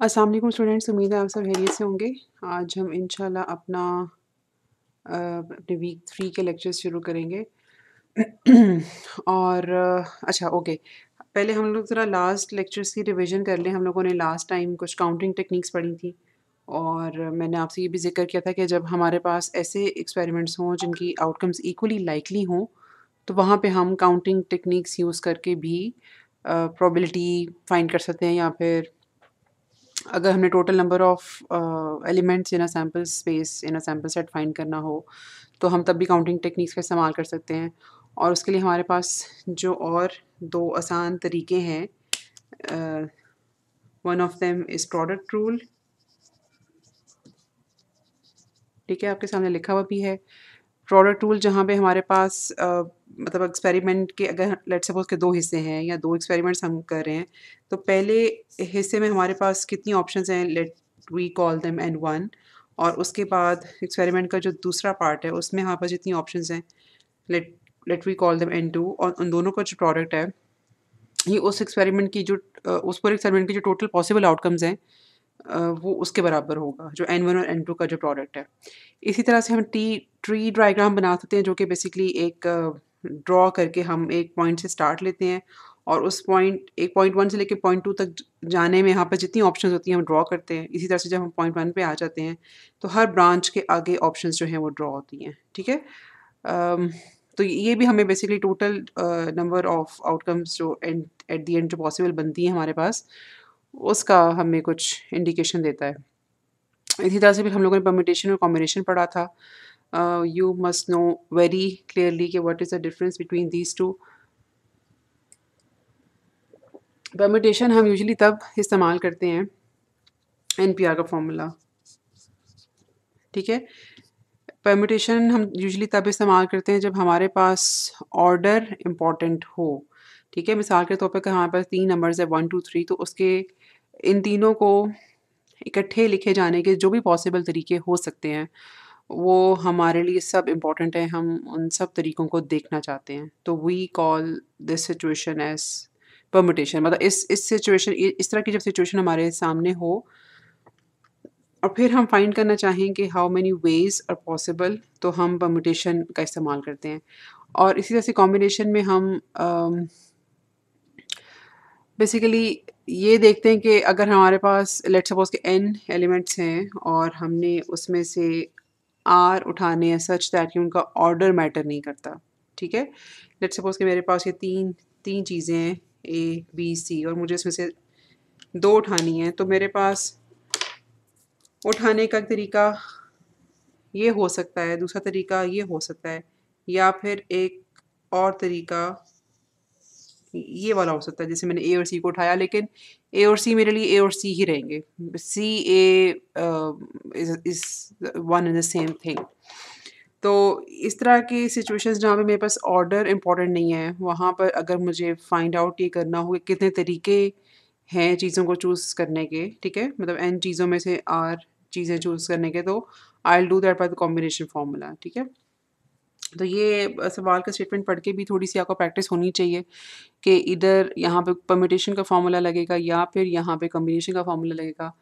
Aslam students उम्मीद है आप सब हैरियत से होंगे आज हम इन अपना अपने वीक थ्री के लेक्चर्स शुरू करेंगे और अच्छा ओके पहले हम लोग ज़रा लास्ट लेक्चर्स की रिवीजन कर लें हम लोगों ने लास्ट टाइम कुछ काउंटिंग टेक्निक्स पढ़ी थी और मैंने आपसे ये भी जिक्र किया था कि जब हमारे पास ऐसे एक्सपेरिमेंट्स हों जिनकी आउटकम्स इक्वली लाइकली हों तो वहाँ पे हम काउंटिंग टेक्निक्स यूज़ करके भी प्रॉबिलिटी फाइंड कर सकते हैं या फिर अगर हमने total number of elements in a sample space in a sample set find करना हो तो हम तब भी काउंटिंग टेक्निक्स का इस्तेमाल कर सकते हैं और उसके लिए हमारे पास जो और दो आसान तरीके हैं one of them is product rule ठीक है आपके सामने लिखा हुआ भी है प्रोडक्ट टूल जहाँ पे हमारे पास आ, मतलब एक्सपेरिमेंट के अगर लेट सपोज के दो हिस्से हैं या दो एक्सपेरिमेंट्स हम कर रहे हैं तो पहले हिस्से में हमारे पास कितनी ऑप्शंस हैं let we call them N one और उसके बाद एक्सपेरिमेंट का जो दूसरा पार्ट है उसमें हमारे पास जितनी ऑप्शन हैं let let we call them N two और उन दोनों का जो प्रोडक्ट है ये उस एक्सपेरिमेंट की जो उस पर एक्सपेरिमेंट की जो टोटल पॉसिबल आउटकम्स हैं वो उसके बराबर होगा जो एन वन और एन टू का जो प्रोडक्ट है इसी तरह से हम टी ट्री ड्राइग्राम बना सकते हैं जो कि बेसिकली एक ड्रॉ करके हम एक पॉइंट से स्टार्ट लेते हैं और उस पॉइंट एक पॉइंट वन से लेकर पॉइंट टू तक जाने में यहाँ पर जितनी ऑप्शंस होती हैं हम ड्रॉ करते हैं इसी तरह से जब हम पॉइंट वन पर आ जाते हैं तो हर ब्रांच के आगे ऑप्शंस जो हैं वो ड्रॉ होती हैं ठीक है तो ये भी हमें basically total number of outcomes जो एंड एट दी एंड जो पॉसिबल बनती हैं हमारे पास उसका हमें कुछ इंडिकेशन देता है इसी तरह से भी हम लोगों ने परमिटेशन और कॉम्बिनेशन पढ़ा था you must know very clearly कि what is the difference between these two permutation हम यूजली तब इस्तेमाल करते हैं एन पी आर का फॉर्मूला ठीक है परमिटेशन हम यूजली तब इस्तेमाल करते हैं जब हमारे पास ऑर्डर इम्पॉर्टेंट हो ठीक है मिसाल के तौर पर हमारे पास तीन नंबर्स है वन टू थ्री तो उसके इन तीनों को इकट्ठे लिखे जाने के जो भी पॉसिबल तरीके हो सकते हैं वो हमारे लिए सब इम्पॉर्टेंट हैं हम उन सब तरीक़ों को देखना चाहते हैं तो we call this situation as permutation मतलब इस इस सिचुएशन इस तरह की जब सिचुएशन हमारे सामने हो और फिर हम फाइंड करना चाहें कि how many ways are possible तो हम परमुटेशन का इस्तेमाल करते हैं और इसी तरह से कॉम्बिनेशन में हम बेसिकली uh, ये देखते हैं कि अगर हमारे पास लेट सपोज के एन एलिमेंट्स हैं और हमने उसमें से आर उठाने हैं सच दैट कि उनका ऑर्डर मैटर नहीं करता ठीक है लेट सपोज के मेरे पास ये तीन तीन चीज़ें हैं ए बी सी और मुझे इसमें से दो उठानी है तो मेरे पास उठाने का तरीका ये हो सकता है दूसरा तरीका ये हो सकता है या फिर एक और तरीका ये वाला हो सकता है जैसे मैंने ए और सी को उठाया लेकिन ए और सी मेरे लिए ए और सी ही रहेंगे C A is one and the same thing तो इस तरह की सिचुएशंस जहाँ पे मेरे पास ऑर्डर इम्पॉर्टेंट नहीं है वहाँ पर अगर मुझे फाइंड आउट ये करना हो कितने तरीके हैं चीज़ों को चूज़ करने के ठीक है मतलब एन चीज़ों में से आर चीज़ें चूज़ करने के तो I do that by the combination formula ठीक है तो ये सवाल का स्टेटमेंट पढ़ के भी थोड़ी सी आपको प्रैक्टिस होनी चाहिए कि इधर यहाँ पे परमिटेशन का फार्मूला लगेगा या फिर यहाँ पे कम्बिनेशन का फार्मूला लगेगा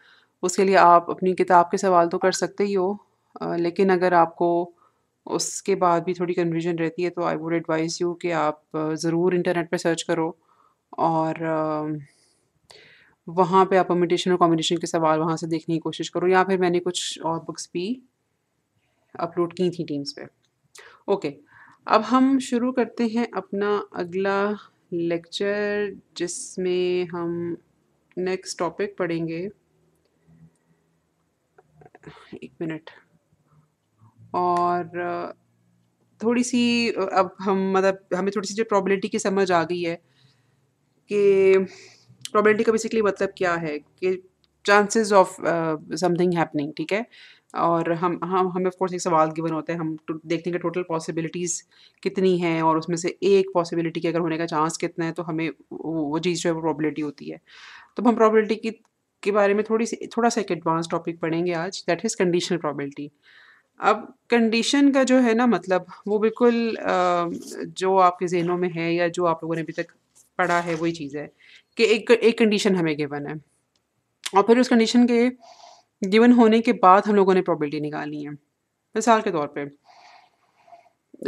उसके लिए आप अपनी किताब के सवाल तो कर सकते ही हो लेकिन अगर आपको उसके बाद भी थोड़ी कन्फ्यूजन रहती है तो आई वुड एडवाइज़ यू कि आप ज़रूर इंटरनेट पर सर्च करो और वहाँ पे आप परमिटेशन और कॉम्बिनेशन के सवाल वहाँ से देखने की कोशिश करो या फिर मैंने कुछ और बुक्स भी अपलोड की थी टीम्स पर ओके अब हम शुरू करते हैं अपना अगला लेक्चर जिसमें हम नेक्स्ट टॉपिक पढ़ेंगे एक मिनट और थोड़ी सी अब हम मतलब हमें थोड़ी सी जो प्रॉबिलिटी की समझ आ गई है कि प्रॉबिलिटी का बेसिकली मतलब क्या है कि चांसेस ऑफ समथिंग हैपनिंग ठीक है और हम हम हमें ऑफकोर्स एक सवाल गिवन होता है हम तो देखते हैं कि टोटल पॉसिबिलिटीज़ कितनी हैं और उसमें से एक पॉसिबिलिटी के अगर होने का चांस कितना है तो हमें वो चीज़ जो है वो प्रॉबिलिटी होती है तो हम प्रॉबिलिटी की के बारे में थोड़ी सी थोड़ा सा एक एडवांस टॉपिक पढ़ेंगे आज दैट इज़ कंडीशनल प्रॉबिलिटी अब कंडीशन का जो है ना मतलब वो बिल्कुल जो आपके जहनों में है या जो आप लोगों ने अभी तक पढ़ा है वही चीज़ है कि एक एक कंडीशन हमें गिवन है और फिर उस कंडीशन के गिवन होने के बाद हम लोगों ने प्रॉबिलिटी निकालनी है मिसाल के तौर पर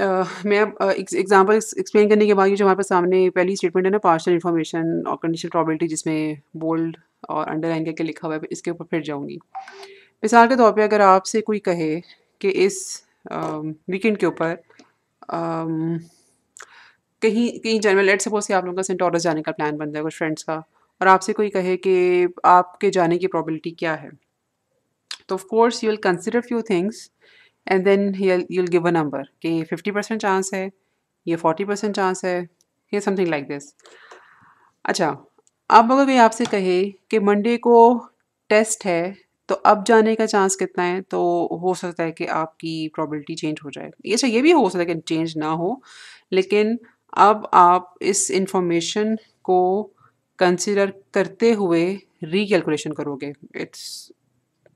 Uh, मैं अब एग्जाम्पल एक्सप्लेन करने के बाद जो हमारे पास सामने पहली स्टेटमेंट है ना पार्शल इन्फॉर्मेशन और कंडीशनल प्रॉबिलिटी जिसमें बोल्ड और अंडरलाइन करके लिखा हुआ है इसके ऊपर फिर जाऊँगी मिसाल के तौर पे अगर आपसे कोई कहे कि इस वीकेंड के ऊपर कहीं कहीं जाने लेट सपोज कि आप लोगों का सेंटोरस जाने का प्लान बन जाए कुछ फ्रेंड्स का और आपसे कोई कहे कि आपके जाने की प्रॉबिलिटी क्या है तो of course you will consider few things and then you will give a number कि फिफ्टी परसेंट चांस है ये फोर्टी परसेंट चांस है ये समथिंग लाइक दिस अच्छा अब अगर कोई आपसे कहे कि मंडे को टेस्ट है तो अब जाने का चांस कितना है तो हो सकता है कि आपकी प्रॉबिलिटी चेंज हो जाए अच्छा ये भी हो सकता है कि चेंज ना हो लेकिन अब आप इस इंफॉर्मेशन को कंसिडर करते हुए रीकैलकुलेशन करोगे इट्स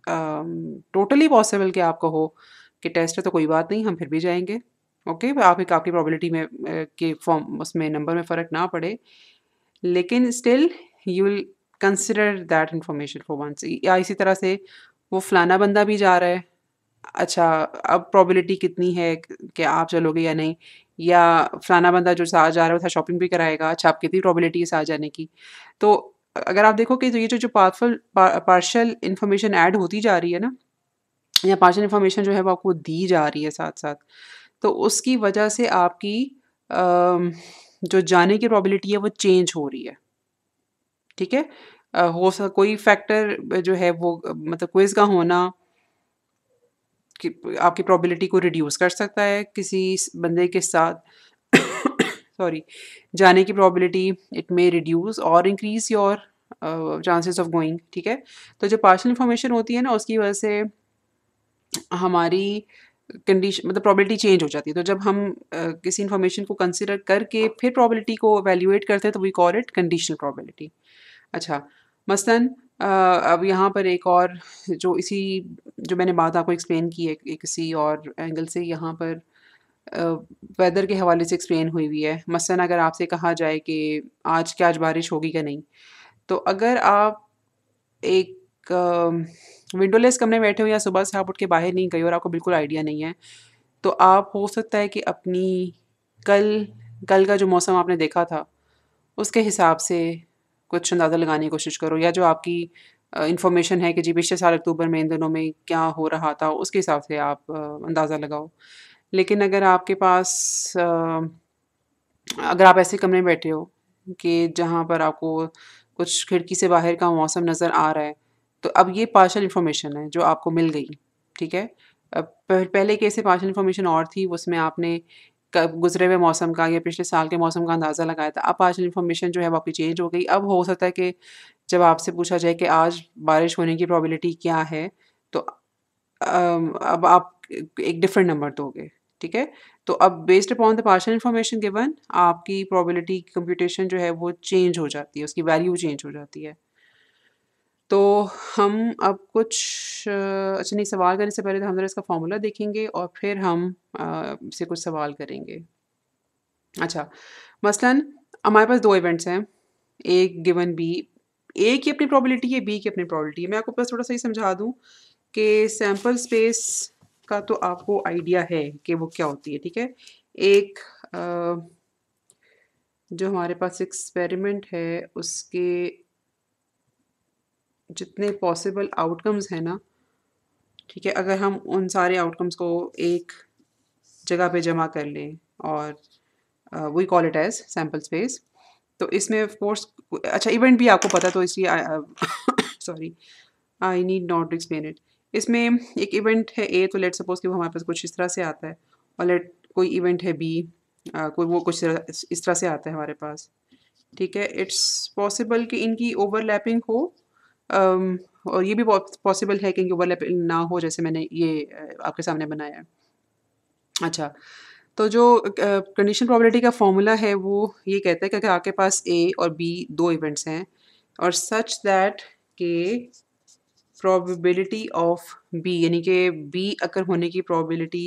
टोटली um, पॉसिबल कि आप कहो कि टेस्ट है तो कोई बात नहीं हम फिर भी जाएंगे ओके okay? आप एक आपकी प्रॉबिलिटी में के फॉर्म उसमें नंबर में फ़र्क ना पड़े लेकिन still you will consider that information for once या इसी तरह से वो फलाना बंदा भी जा रहा है अच्छा अब प्रॉबिलिटी कितनी है कि आप चलोगे या नहीं या फलाना बंदा जो साथ जा रहा है वो था शॉपिंग भी कराएगा अच्छा आप कितनी प्रॉबिलिटी है साथ जाने की तो अगर आप देखो कि तो ये जो जो पार्फल पार्शल इन्फॉर्मेशन ऐड होती जा रही है ना या पार्शल इन्फॉर्मेशन जो है वो आपको दी जा रही है साथ साथ तो उसकी वजह से आपकी जो जाने की प्रॉबिलिटी है वो चेंज हो रही है ठीक है हो सक कोई फैक्टर जो है वो मतलब क्विज का होना कि आपकी प्रॉबिलिटी को रिड्यूस कर सकता है किसी बंदे के साथ सॉरी जाने की प्रॉबिलिटी इट मे रिड्यूज़ और increase your chances of going ठीक है तो जो पार्शल इन्फॉर्मेशन होती है ना उसकी वजह से हमारी कंडीशन मतलब प्रॉबिलिटी चेंज हो जाती है तो जब हम uh, किसी इन्फॉर्मेशन को कंसिडर करके फिर प्रॉबिलिटी को वैल्यूएट करते हैं तो we call it conditional probability अच्छा मसलन uh, अब यहाँ पर एक और जो इसी जो मैंने बात आपको एक्सप्लेन की है किसी और एंगल से यहाँ पर वेदर के हवाले से एक्सप्लेन हुई हुई है मसलन अगर आपसे कहा जाए कि आज क्या आज बारिश होगी या नहीं तो अगर आप एक विंडोलेस कमरे में बैठे हो या सुबह से आप उठ के बाहर नहीं गए और आपको बिल्कुल आइडिया नहीं है तो आप हो सकता है कि अपनी कल कल का जो मौसम आपने देखा था उसके हिसाब से कुछ अंदाज़ा लगाने की कोशिश करो या जो आपकी इन्फॉर्मेशन है कि जी पिछले साल अक्टूबर में इन दिनों में क्या हो रहा था उसके हिसाब से आप अंदाज़ा लगाओ लेकिन अगर आपके पास अगर आप ऐसे कमरे में बैठे हो कि जहाँ पर आपको कुछ खिड़की से बाहर का मौसम नज़र आ रहा है तो अब ये पार्शल इन्फॉर्मेशन है जो आपको मिल गई ठीक है पहले कैसे पार्शल इन्फॉर्मेशन और थी उसमें आपने गुजरे हुए मौसम का या पिछले साल के मौसम का अंदाज़ा लगाया था अब पार्शल इन्फॉर्मेशन जो है वो आपकी चेंज हो गई अब हो सकता है कि जब आपसे पूछा जाए कि आज बारिश होने की प्रॉबिलिटी क्या है तो अब आप एक डिफरेंट नंबर दोगे ठीक है तो अब based upon the partial information given आपकी प्रोबेबिलिटी की कंप्यूटेशन जो है वो चेंज हो जाती है उसकी वैल्यू चेंज हो जाती है तो हम अब कुछ अच्छा नहीं सवाल करने से पहले तो हम जरा इसका फॉर्मूला देखेंगे और फिर हम इसे कुछ सवाल करेंगे अच्छा मसलन हमारे पास दो इवेंट्स हैं एक गिवन बी ए की अपनी प्रॉबिलिटी है बी की अपनी प्रॉबिलिटी है मैं आपको बस थोड़ा सा ही समझा दूँ कि सैम्पल स्पेस का तो आपको आइडिया है कि वो क्या होती है ठीक है एक आ, जो हमारे पास एक्सपेरिमेंट है उसके जितने पॉसिबल आउटकम्स हैं ना ठीक है अगर हम उन सारे आउटकम्स को एक जगह पे जमा कर लें और we call it as sample space तो इसमें ऑफ कोर्स अच्छा इवेंट भी आपको पता तो इसलिए sorry I need not explain it इसमें एक इवेंट है ए तो लेट सपोज कि वो हमारे पास कुछ इस तरह से आता है और लेट कोई इवेंट है बी कोई वो कुछ इस तरह से आता है हमारे पास ठीक है इट्स पॉसिबल कि इनकी ओवरलैपिंग हो um, और ये भी पॉसिबल है कि इनकी ओवरलैपिंग ना हो जैसे मैंने ये आपके सामने बनाया है अच्छा तो जो कंडीशन प्रॉबिलिटी का फॉर्मूला है वो ये कहता है कि अगर आपके पास ए और बी दो इवेंट्स हैं और सच दैट के प्रॉबिलिटी ऑफ बी यानी कि बी अकर होने की probability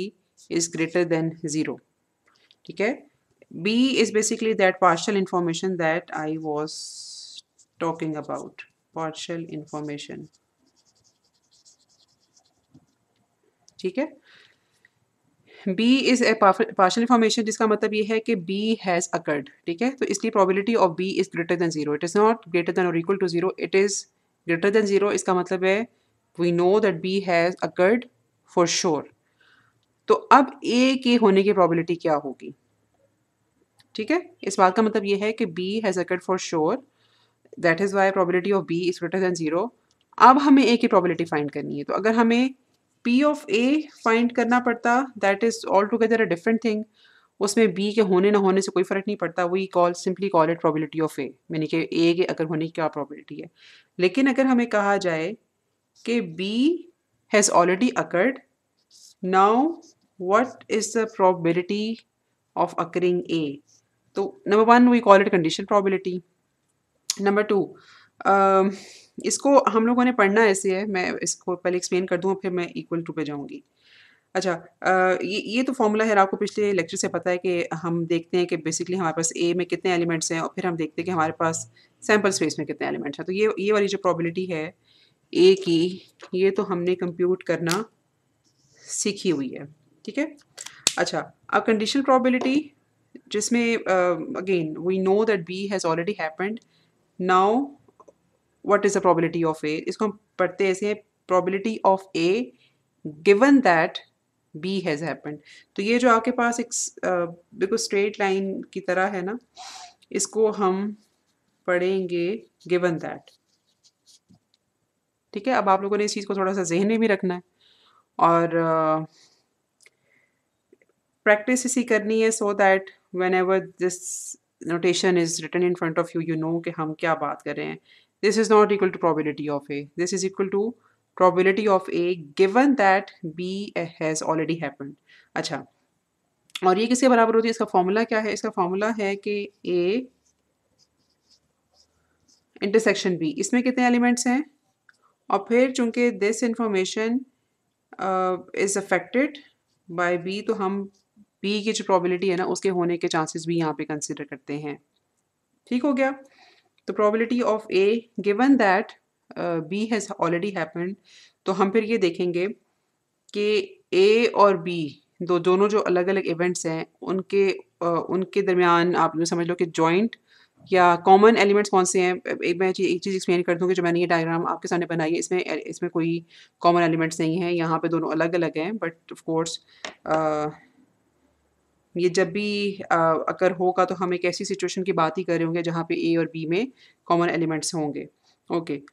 is greater than zero ठीक है B is basically that partial information that I was talking about partial information ठीक है B is a partial information जिसका मतलब ये है कि बी हैज़ अकर्ड ठीक है तो इसलिए probability of B is greater than zero it is not greater than or equal to zero it is greater than zero इसका मतलब है we know that B has occurred for sure तो अब ए के होने की प्रॉबिलिटी क्या होगी ठीक है इस बात का मतलब यह है कि B has occurred for sure that is why probability of B is greater than zero अब हमें ए की प्रॉबिलिटी फाइंड करनी है तो अगर हमें पी ऑफ ए फाइंड करना पड़ता that is altogether a different thing उसमें बी के होने ना होने से कोई फ़र्क नहीं पड़ता we call simply call it probability of A यानी कि ए के अगर होने की क्या प्रोबेबिलिटी है लेकिन अगर हमें कहा जाए कि B has already occurred now what is the probability of occurring A तो number one we call it condition probability number two इसको हम लोगों ने पढ़ना ऐसे है मैं इसको पहले एक्सप्लेन कर दूँ फिर मैं इक्वल टू पे जाऊँगी अच्छा ये ये तो फॉर्मूला है आपको पिछले लेक्चर से पता है कि हम देखते हैं कि बेसिकली हमारे पास ए में कितने एलिमेंट्स हैं और फिर हम देखते हैं कि हमारे पास सैम्पल स्पेस में कितने एलिमेंट्स हैं तो ये ये वाली जो प्रॉबिलिटी है ए की ये तो हमने कंप्यूट करना सीखी हुई है ठीक है अच्छा अब कंडीशनल प्रॉबिलिटी जिसमें again we know that B has already happened now what is the probability of A इसको हम पढ़ते ऐसे हैं probability of A given that B has happened तो ये जो आपके पास एक बिल्कुल स्ट्रेट लाइन की तरह है ना इसको हम पढ़ेंगे गिवन दैट ठीक है अब आप लोगों ने इस चीज़ को थोड़ा सा जहन में भी रखना है और प्रैक्टिस uh, इसी करनी है so that whenever this notation is written in front of you you know कि हम क्या बात कर रहे हैं this is not equal to probability of A this is equal to probability of A given that B has already happened. अच्छा और ये किसके बराबर होती है इसका फॉर्मूला क्या है इसका फॉर्मूला है कि A इंटरसेक्शन बी इसमें कितने एलिमेंट्स हैं और फिर चूंकि this information is affected by B तो हम बी की जो प्रॉबिलिटी है ना उसके होने के चांसेस भी यहाँ पे कंसिडर करते हैं ठीक हो गया तो probability of A given that B has already happened तो हम फिर ये देखेंगे कि ए और बी दो दोनों जो अलग अलग इवेंट्स हैं उनके uh, उनके दरमियान आप समझ लो कि जॉइंट या कॉमन एलिमेंट्स कौन से हैं एक मैं एक चीज़ एक्सप्लेन कर दूँ कि जो मैंने ये डायग्राम आपके सामने बनाई है इसमें इसमें कोई कॉमन एलिमेंट्स नहीं है यहाँ पे दोनों अलग अलग हैं बट ऑफ कोर्स ये जब भी अगर होगा तो हम एक ऐसी सिचुएशन की बात ही कर रहे होंगे जहाँ पे ए और बी में कॉमन एलिमेंट्स होंगे ओके okay.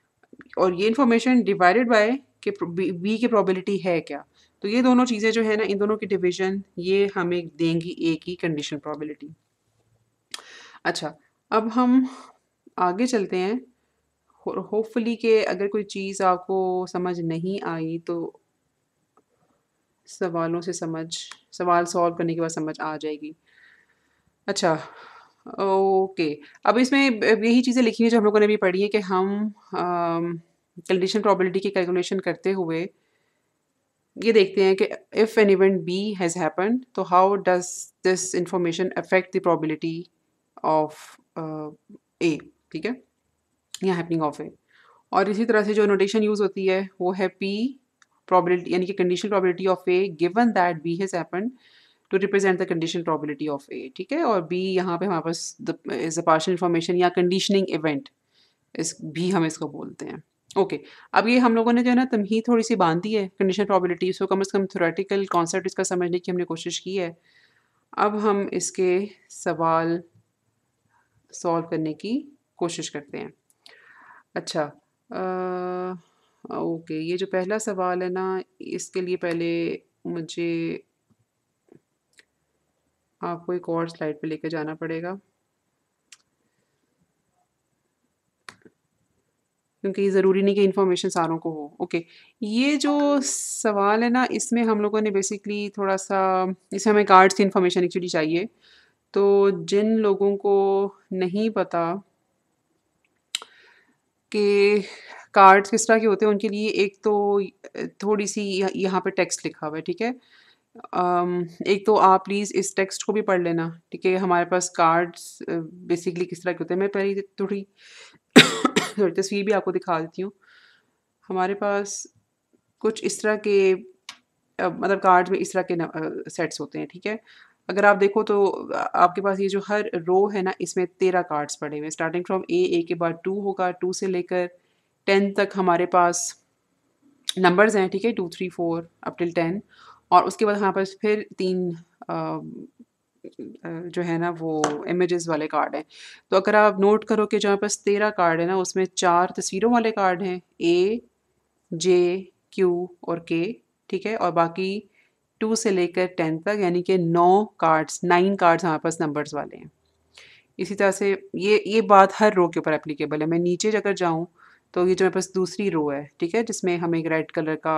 और ये इन्फॉर्मेशन डिवाइडेड बाय के बी की प्रोबेबिलिटी है क्या तो ये दोनों चीज़ें जो है ना इन दोनों की डिवीजन ये हमें देंगी ए की कंडीशन प्रोबेबिलिटी अच्छा अब हम आगे चलते हैं होपफुली के अगर कोई चीज़ आपको समझ नहीं आई तो सवालों से समझ सवाल सॉल्व करने के बाद समझ आ जाएगी अच्छा ओके अब इसमें यही चीज़ें लिखी हैं जो हम लोगों ने भी पढ़ी है कि हम कंडीशन प्रॉबिलिटी की कैलकुलेशन करते हुए ये देखते हैं कि if an event B has happen तो how does this information affect the probability of A ठीक है या हैपनिंग ऑफ ए और इसी तरह से जो नोटेशन यूज़ होती है वो है पी प्रॉबिलिटी यानी कि condition probability of A given that B has happen to represent the condition probability of A ठीक है और बी यहाँ पे हमारे पास इज अ पार्शल इन्फॉर्मेशन या कंडीशनिंग इवेंट इस भी हम इसको बोलते हैं ओके okay. अब ये हम लोगों ने जो है ना तमही थोड़ी सी बांधी है कंडीशन प्रॉबिलिटी इसको कम अज़ कम थोरेटिकल कॉन्सेप्ट इसका समझने की हमने कोशिश की है अब हम इसके सवाल सॉल्व करने की कोशिश करते हैं अच्छा आ, ओके ये जो पहला सवाल है ना इसके लिए पहले मुझे आपको एक और स्लाइड पे लेके जाना पड़ेगा क्योंकि ज़रूरी नहीं कि इन्फॉर्मेशन सारों को हो ओके okay. ये जो सवाल है ना इसमें हम लोगों ने बेसिकली थोड़ा सा इसमें हमें कार्ड्स की इन्फॉर्मेशन एक्चुअली चाहिए तो जिन लोगों को नहीं पता कि कार्ड्स किस तरह के होते हैं उनके लिए एक तो थोड़ी सी यहाँ पे टेक्स्ट लिखा हुआ है ठीक है एक तो आप प्लीज़ इस टेक्स्ट को भी पढ़ लेना ठीक है हमारे पास कार्ड्स बेसिकली किस तरह के होते हैं मैं पहले थोड़ी थोड़ी तस्वीर भी आपको दिखा देती हूँ हमारे पास कुछ इस तरह के मतलब कार्ड्स में इस तरह के सेट्स होते हैं ठीक है अगर आप देखो तो आपके पास ये जो हर रो है ना इसमें तेरह कार्ड्स पड़े हुए स्टार्टिंग फ्रॉम ए ए के बाद टू होगा टू से लेकर टेन तक हमारे पास नंबर्स हैं ठीक है two three four up till ten और उसके बाद हमारे पास फिर तीन आ, जो है ना वो इमेजेस वाले कार्ड हैं तो अगर आप नोट करो कि जो हमारे पास तेरह कार्ड है ना उसमें चार तस्वीरों वाले कार्ड हैं ए जे क्यू और के ठीक है और बाकी टू से लेकर टेन तक यानी कि नौ कार्ड्स नाइन कार्ड्स हमारे पास नंबर्स वाले हैं इसी तरह से ये ये बात हर रो के ऊपर एप्लीकेबल है मैं नीचे अगर जाऊँ तो ये जो मेरे पास दूसरी रो है ठीक है जिसमें हमें एक रेड कलर का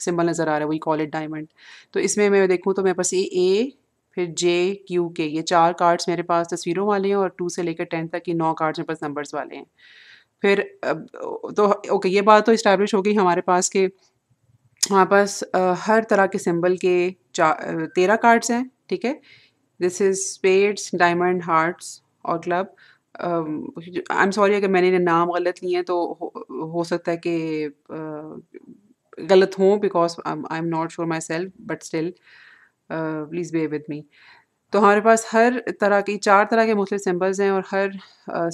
सिंबल नज़र आ रहा है वही कॉल इट डायमंड तो इसमें मैं देखूँ तो मेरे पास ये ए फिर जे क्यू के ये चार कार्ड्स मेरे पास तस्वीरों वाले हैं और टू से लेकर टेंथ तक ये नौ कार्ड्स मेरे पास नंबर्स वाले हैं फिर तो ओके ये बात तो इस्टेब्लिश हो गई हमारे पास के हमारे पास हर तरह के सिंबल के चार तेरह कार्ड्स हैं ठीक है this is spades diamond hearts और क्लब आई एम सॉरी अगर मैंने नाम गलत लिए हैं तो हो, हो सकता है कि गलत हों because I am not sure myself but still please bear with me तो हमारे पास हर तरह के चार तरह के मुख्तु सिम्बल्स हैं और हर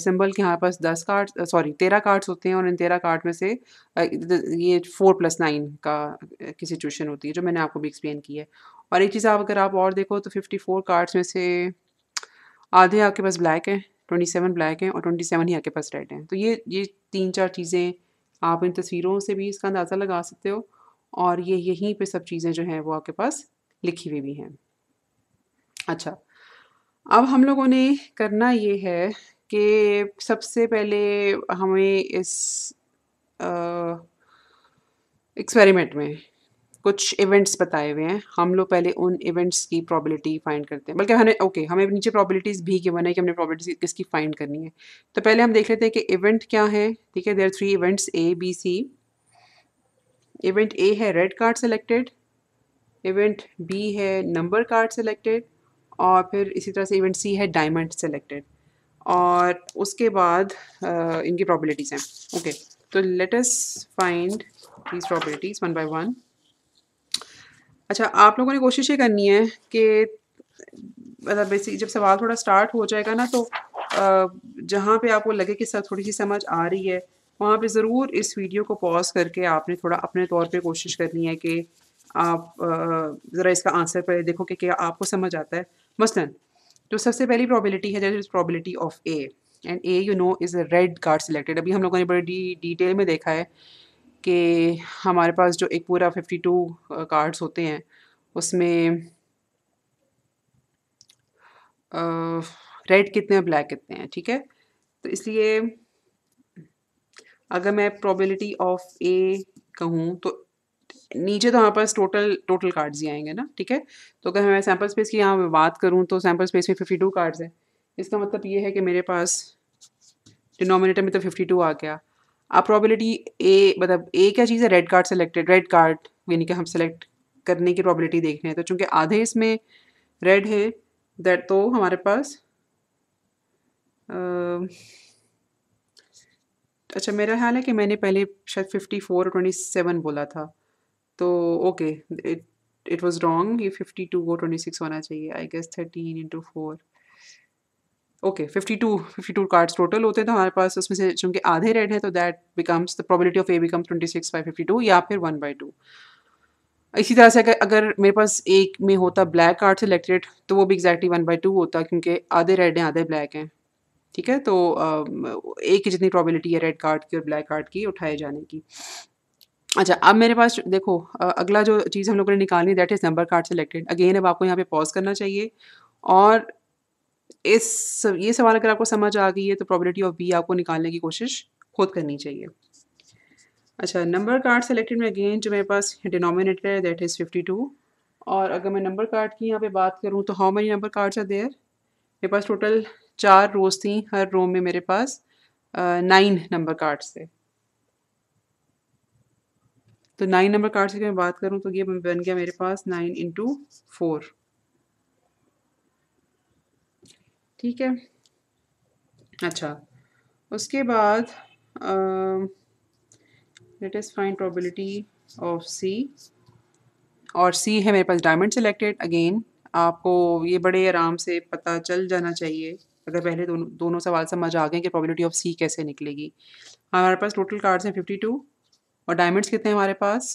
सिम्बल के हमारे पास दस कार्ड सॉरी तेरह कार्ड्स होते हैं और इन तेरह कार्ड में से ये फोर प्लस नाइन का की सिचुएशन होती है जो मैंने आपको भी एक्सप्लेन की है और एक चीज़ आप अगर आप और देखो तो फिफ्टी फोर कार्ड्स में से आधे आपके पास ब्लैक हैं ट्वेंटी सेवन ब्लैक हैं और ट्वेंटी सेवन ही आपके पास रेड हैं तो ये ये तीन चार चीज़ें आप इन तस्वीरों से भी इसका अंदाज़ा लगा सकते हो और ये यहीं पे सब चीज़ें जो हैं वो आपके पास लिखी हुई भी हैं अच्छा अब हम लोगों ने करना ये है कि सबसे पहले हमें इस एक्सपेरिमेंट में कुछ इवेंट्स बताए हुए हैं हम लोग पहले उन इवेंट्स की प्रॉबिलिटी फाइंड करते हैं बल्कि हमें ओके okay, हमें नीचे प्रॉबिलिटीज़ भी गिवन है कि हमने प्रॉबिलिटी किसकी फाइंड करनी है तो पहले हम देख लेते हैं कि इवेंट क्या है ठीक है there three events A B C event A है red card selected event B है नंबर कार्ड सेलेक्टेड और फिर इसी तरह से इवेंट सी है डायमंड सेलेक्टेड और उसके बाद आ, इनकी प्रॉबिलिटीज़ हैं ओके तो let's find these probabilities one by one अच्छा आप लोगों ने कोशिश ये करनी है कि मतलब बेसिक जब सवाल थोड़ा स्टार्ट हो जाएगा ना तो जहाँ पे आपको लगे कि सर थोड़ी सी समझ आ रही है वहाँ पे ज़रूर इस वीडियो को पॉज करके आपने थोड़ा अपने तौर पे कोशिश करनी है कि आप ज़रा इसका आंसर पर देखो कि क्या आपको समझ आता है मसलन तो सबसे पहली प्रॉबिलिटी है that is probability of A and A you know is a red card selected अभी हम लोगों ने बड़ी डिटेल में देखा है कि हमारे पास जो एक पूरा फिफ्टी टू कार्ड्स होते हैं उसमें रेड कितने हैं ब्लैक कितने हैं ठीक है तो इसलिए अगर मैं प्रोबेबिलिटी ऑफ ए कहूँ तो नीचे तो हमारे पास टोटल टोटल कार्ड्स ही आएंगे ना ठीक है तो अगर मैं सैम्पल स्पेस की यहाँ बात करूँ तो सैम्पल स्पेस में फिफ्टी टू कार्ड्स हैं इसका मतलब ये है कि मेरे पास डिनोमिनेटर में तो फिफ्टी टू आ गया आप प्रॉबिलिटी ए मतलब ए क्या चीज़ है red card selected red card यानी कि हम सेलेक्ट करने की प्रॉबिलिटी देख रहे हैं तो चूंकि आधे इसमें रेड है दैट तो हमारे पास अच्छा मेरा ख्याल है कि मैंने पहले शायद फिफ्टी फोर ट्वेंटी सेवन बोला था तो okay it it was wrong ये फिफ्टी टू और ट्वेंटी सिक्स होना चाहिए I guess thirteen into four okay fifty two fifty two cards total होते हैं तो हमारे पास उसमें से चूँकि आधे रेड है तो that becomes the probability of A becomes twenty six by fifty two या फिर वन बाई टू इसी तरह से अगर अगर मेरे पास एक में होता ब्लैक कार्ड सेलेक्टेड तो वो भी एग्जैक्टली वन बाई टू होता क्योंकि आधे रेड हैं आधे ब्लैक हैं ठीक है तो एक जितनी प्रॉबिलिटी है रेड कार्ड की और ब्लैक कार्ड की उठाए जाने की अच्छा अब मेरे पास देखो अगला जो चीज़ हम लोगों ने निकालनी है that is number card selected again अब आपको यहाँ पे पॉज करना चाहिए और इस ये सवाल अगर आपको समझ आ गई है तो प्रोबेबिलिटी ऑफ बी आपको निकालने की कोशिश खुद करनी चाहिए अच्छा नंबर कार्ड सेलेक्टेड में अगेन जो मेरे पास डिनोमिनेटर है दैट इज़ फिफ्टी टू और अगर मैं नंबर कार्ड की यहाँ पे बात करूँ तो how many number cards are there मेरे पास टोटल चार रोज थी हर रो में मेरे पास नाइन नंबर कार्ड्स थे तो नाइन नंबर कार्ड्स की मैं बात करूँ तो ये बन गया मेरे पास नाइन इंटू फोर ठीक है अच्छा उसके बाद let's find probability of C और सी है मेरे पास डायमंड सेलेक्टेड अगेन आपको ये बड़े आराम से पता चल जाना चाहिए अगर पहले दोनों दोनों सवाल समझ आ गए कि प्रोबेबिलिटी ऑफ सी कैसे निकलेगी हमारे पास टोटल कार्ड्स हैं फिफ्टी टू और डायमंड्स कितने हैं हमारे पास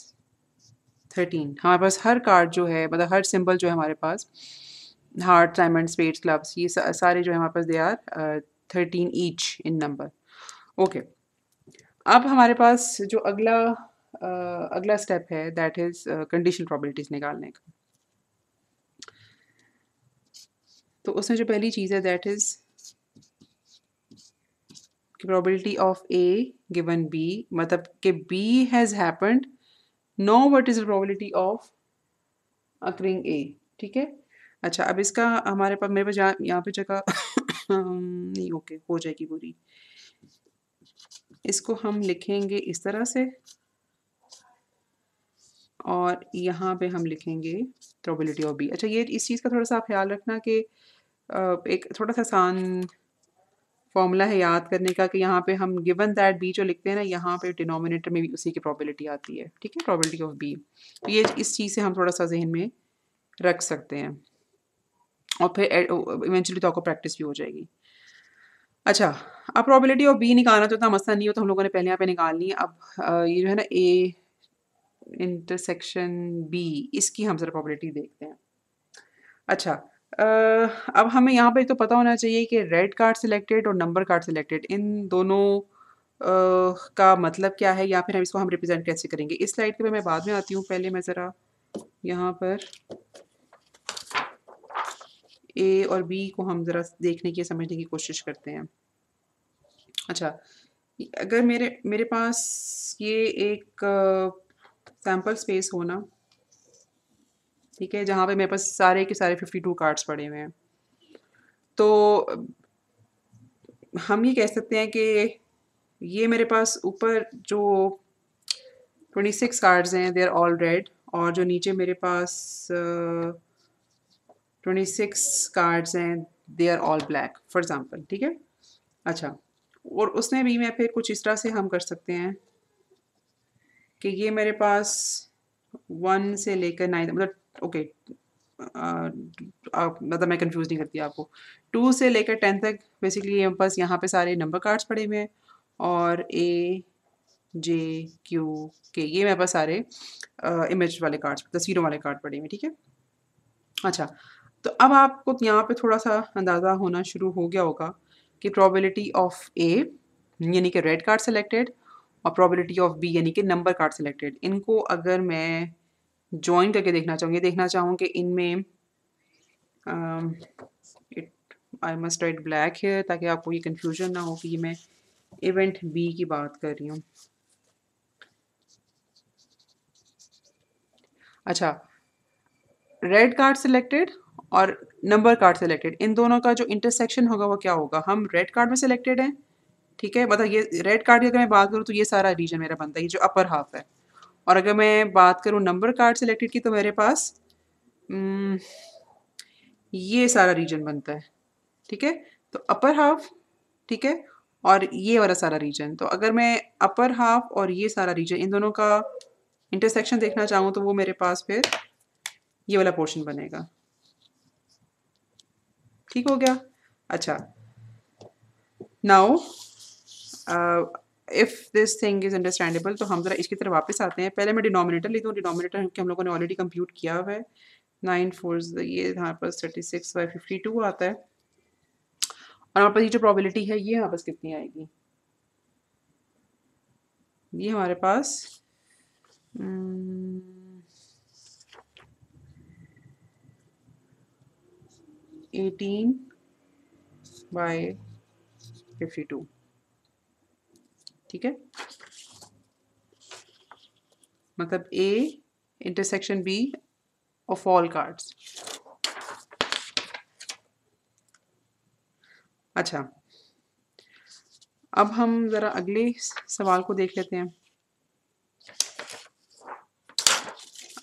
थर्टीन हमारे पास हर कार्ड जो है मतलब हर सिंबल जो है हमारे पास हार्ट डायमंड स्पेट्स ग्लव्स ये सारे जो है हमारे पास they are thirteen each in number okay अब हमारे पास जो अगला uh, अगला स्टेप है दैट इज़ कंडीशन प्रॉबिलिटीज़ निकालने का तो उसमें जो पहली चीज़ है that is probability of A given B मतलब कि B has happen now what is the probability of occurring A ठीक है अच्छा अब इसका हमारे पास मेरे पास यहाँ पे जगह नहीं ओके हो जाएगी पूरी इसको हम लिखेंगे इस तरह से और यहाँ पे हम लिखेंगे प्रोबेबिलिटी ऑफ बी अच्छा ये इस चीज़ का थोड़ा सा ख्याल रखना कि एक थोड़ा सा आसान फॉर्मूला है याद करने का कि यहाँ पे हम गिवन दैट बी जो लिखते हैं ना यहाँ पे डिनोमिनेटर में भी उसी की प्रॉबिलिटी आती है ठीक है प्रोबेबिलिटी ऑफ बी तो ये इस चीज़ से हम थोड़ा सा जहन में रख सकते हैं और फिर इवेंचुअली तो आपको प्रैक्टिस भी हो जाएगी अच्छा अब प्रॉबिलिटी ऑफ बी निकालना तो इतना मसला नहीं हो तो हम लोगों ने पहले यहाँ पे निकालनी है अब ये जो है ना ए इंटरसेक्शन बी इसकी हम सर प्रॉबिलिटी देखते हैं अच्छा अब हमें यहाँ पर तो पता होना चाहिए कि रेड कार्ड सिलेक्टेड और नंबर कार्ड सिलेक्टेड इन दोनों Uh, का मतलब क्या है या फिर हम इसको हम रिप्रेजेंट कैसे करेंगे इस स्लाइड के पे मैं बाद में आती हूँ पहले मैं ज़रा यहाँ पर ए और बी को हम ज़रा देखने की समझने की कोशिश करते हैं अच्छा अगर मेरे मेरे पास ये एक सैम्पल स्पेस हो ना ठीक है जहाँ पे मेरे पास सारे के सारे फिफ्टी टू कार्ड्स पड़े हुए हैं तो हम ये कह सकते हैं कि ये मेरे पास ऊपर जो ट्वेंटी सिक्स कार्ड्स हैं दे आर ऑल रेड और जो नीचे मेरे पास uh, ट्वेंटी सिक्स कार्ड्स हैं they are all black for example ठीक है अच्छा और उसने भी मैं फिर कुछ इस तरह से हम कर सकते हैं कि ये मेरे पास वन से लेकर नाइन मतलब ओके मतलब मैं कंफ्यूज नहीं करती आपको टू से लेकर टेन तक बेसिकली मेरे पास यहाँ पे सारे नंबर कार्ड्स पड़े हुए हैं और ए जे क्यू के ये मेरे पास सारे इमेज वाले कार्ड्स तस्वीरों मतलब वाले कार्ड पड़े हुए ठीक है अच्छा तो अब आपको यहाँ पे थोड़ा सा अंदाज़ा होना शुरू हो गया होगा कि प्रोबेबिलिटी ऑफ ए यानी कि रेड कार्ड सेलेक्टेड और प्रोबेबिलिटी ऑफ बी यानी कि नंबर कार्ड सेलेक्टेड इनको अगर मैं ज्वाइन करके देखना चाहूँगी ये देखना चाहूँ कि इनमें it I must write black है ताकि आपको ये कन्फ्यूजन ना हो कि मैं इवेंट बी की बात कर रही हूँ अच्छा रेड कार्ड सिलेक्टेड और नंबर कार्ड सेलेक्टेड इन दोनों का जो इंटरसेक्शन होगा वो क्या होगा हम रेड कार्ड में सेलेक्टेड हैं ठीक है मतलब ये रेड कार्ड की अगर मैं बात करूँ तो ये सारा रीजन मेरा बनता है ये जो अपर हाफ है और अगर मैं बात करूँ नंबर कार्ड सेलेक्टेड की तो मेरे पास हम्म, ये सारा रीजन बनता है ठीक है तो अपर हाफ ठीक है और ये वाला सारा रीजन तो अगर मैं अपर हाफ और ये सारा रीजन इन दोनों का इंटरसेक्शन देखना चाहूँ तो वो मेरे पास फिर ये वाला पोर्शन बनेगा ठीक हो गया अच्छा now if this thing is understandable तो हम ज़रा इसकी तरफ वापस आते हैं पहले मैं डिनोमिनेटर लेती हूँ डिनोमिनेटर के हम लोगों ने ऑलरेडी कंप्यूट किया हुआ है नाइन फोर ये हमारे पास thirty six by fifty two आता है और हमारे पास ये जो प्रॉबिलिटी है ये हमारे पास कितनी आएगी ये हमारे पास hmm, 18 by 52 ठीक है मतलब A intersection B of all cards अच्छा अब हम ज़रा अगले सवाल को देख लेते हैं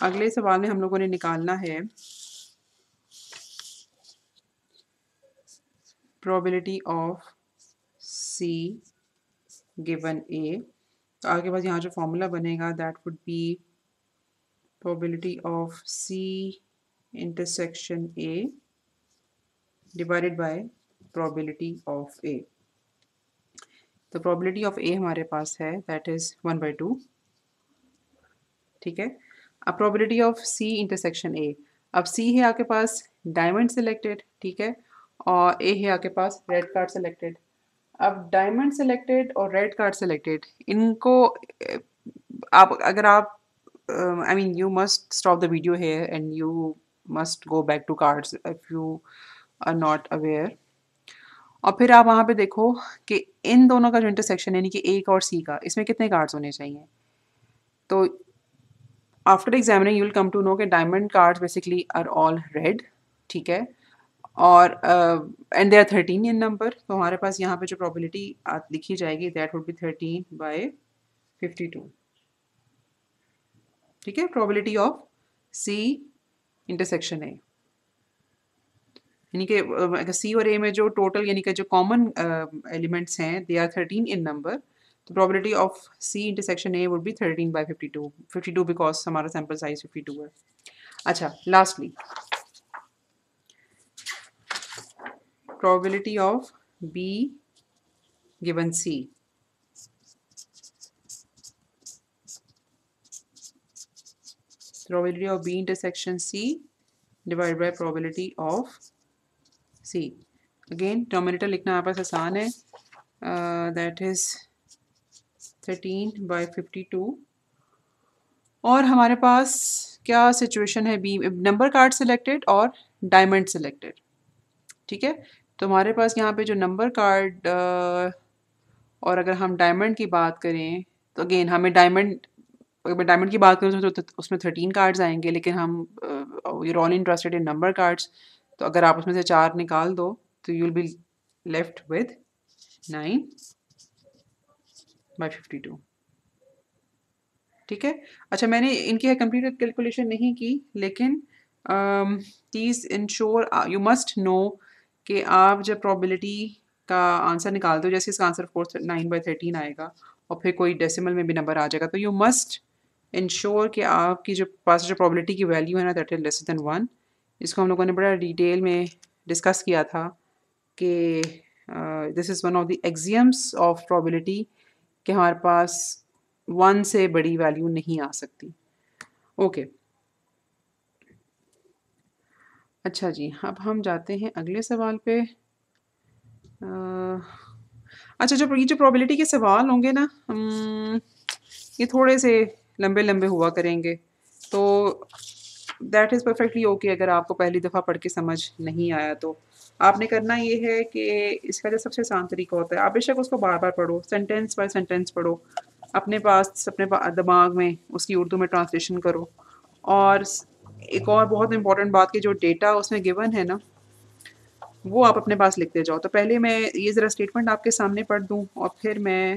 अगले सवाल में हम लोगों ने निकालना है probability of C given A तो आगे बाद यहाँ जो फॉर्मूला बनेगा that would be probability of C intersection A divided by probability of A तो probability ऑफ ए हमारे पास है that is one by two ठीक है अब probability of C intersection A अब सी है आपके पास डायमंड सिलेक्टेड ठीक है और ए है आपके पास रेड कार्ड सेलेक्टेड अब डायमंड सेलेक्टेड और रेड कार्ड सेलेक्टेड इनको आप अगर आप I mean you must stop the video here and you must go back to cards if you are not aware और फिर आप वहाँ पे देखो कि इन दोनों का जो इंटरसेक्शन यानी कि एक और सी का इसमें कितने कार्ड्स होने चाहिए तो after examining you will come to know कि diamond cards basically are all red ठीक है और and they are thirteen in number तो हमारे पास यहाँ पे जो प्रॉबिलिटी लिखी जाएगी that would be thirteen by fifty two ठीक है probability of C intersection A यानी कि सी uh, और ए में जो टोटल यानी कि जो कॉमन एलिमेंट्स uh, हैं they are thirteen in number तो probability of C intersection A would be thirteen by fifty two fifty two because हमारा सैम्पल साइज फिफ्टी टू है अच्छा lastly probability of B given C. Probability of B intersection C divided by probability of C. Again, denominator likhna हमारे पास hai. Uh, that is 13 by 52. और हमारे पास क्या situation है B number card selected और diamond selected ठीक है तो हमारे पास यहाँ पे जो नंबर कार्ड और अगर हम डायमंड की बात करें तो अगेन हमें डायमंड अगर डायमंड की बात करूँ तो उसमें थर्टीन कार्ड्स आएंगे लेकिन हम you're all interested in number cards तो अगर आप उसमें से चार निकाल दो तो you will be left with nine by fifty two ठीक है अच्छा मैंने इनकी कंप्यूटर कैलकुलेशन नहीं की लेकिन please ensure you must know कि आप जब प्रॉबिलिटी का आंसर निकालते हो जैसे इसका answer four nine by thirteen आएगा और फिर कोई डेसिमल में भी नंबर आ जाएगा तो यू मस्ट इंश्योर कि आपकी जो पास जो प्रॉबिलिटी की वैल्यू है ना that is less than one इसको हम लोगों ने बड़ा डिटेल में डिस्कस किया था कि this is one of the axioms of probability कि हमारे पास वन से बड़ी वैल्यू नहीं आ सकती ओके okay. अच्छा जी अब हम जाते हैं अगले सवाल पे आ, अच्छा जो ये जो प्रोबेबिलिटी के सवाल होंगे ना ये थोड़े से लंबे लंबे हुआ करेंगे तो दैट इज़ परफेक्टली ओके अगर आपको पहली दफ़ा पढ़ के समझ नहीं आया तो आपने करना ये है कि इसका जो सबसे आसान तरीका होता है आप बेशक उसको बार बार पढ़ो सेंटेंस बाय सेंटेंस पढ़ो अपने पास अपने दिमाग में उसकी उर्दू में ट्रांसलेशन करो और एक और बहुत इंपॉर्टेंट बात की जो डेटा उसमें गिवन है ना वो आप अपने पास लिखते जाओ तो पहले मैं ये ज़रा स्टेटमेंट आपके सामने पढ़ दूँ और फिर मैं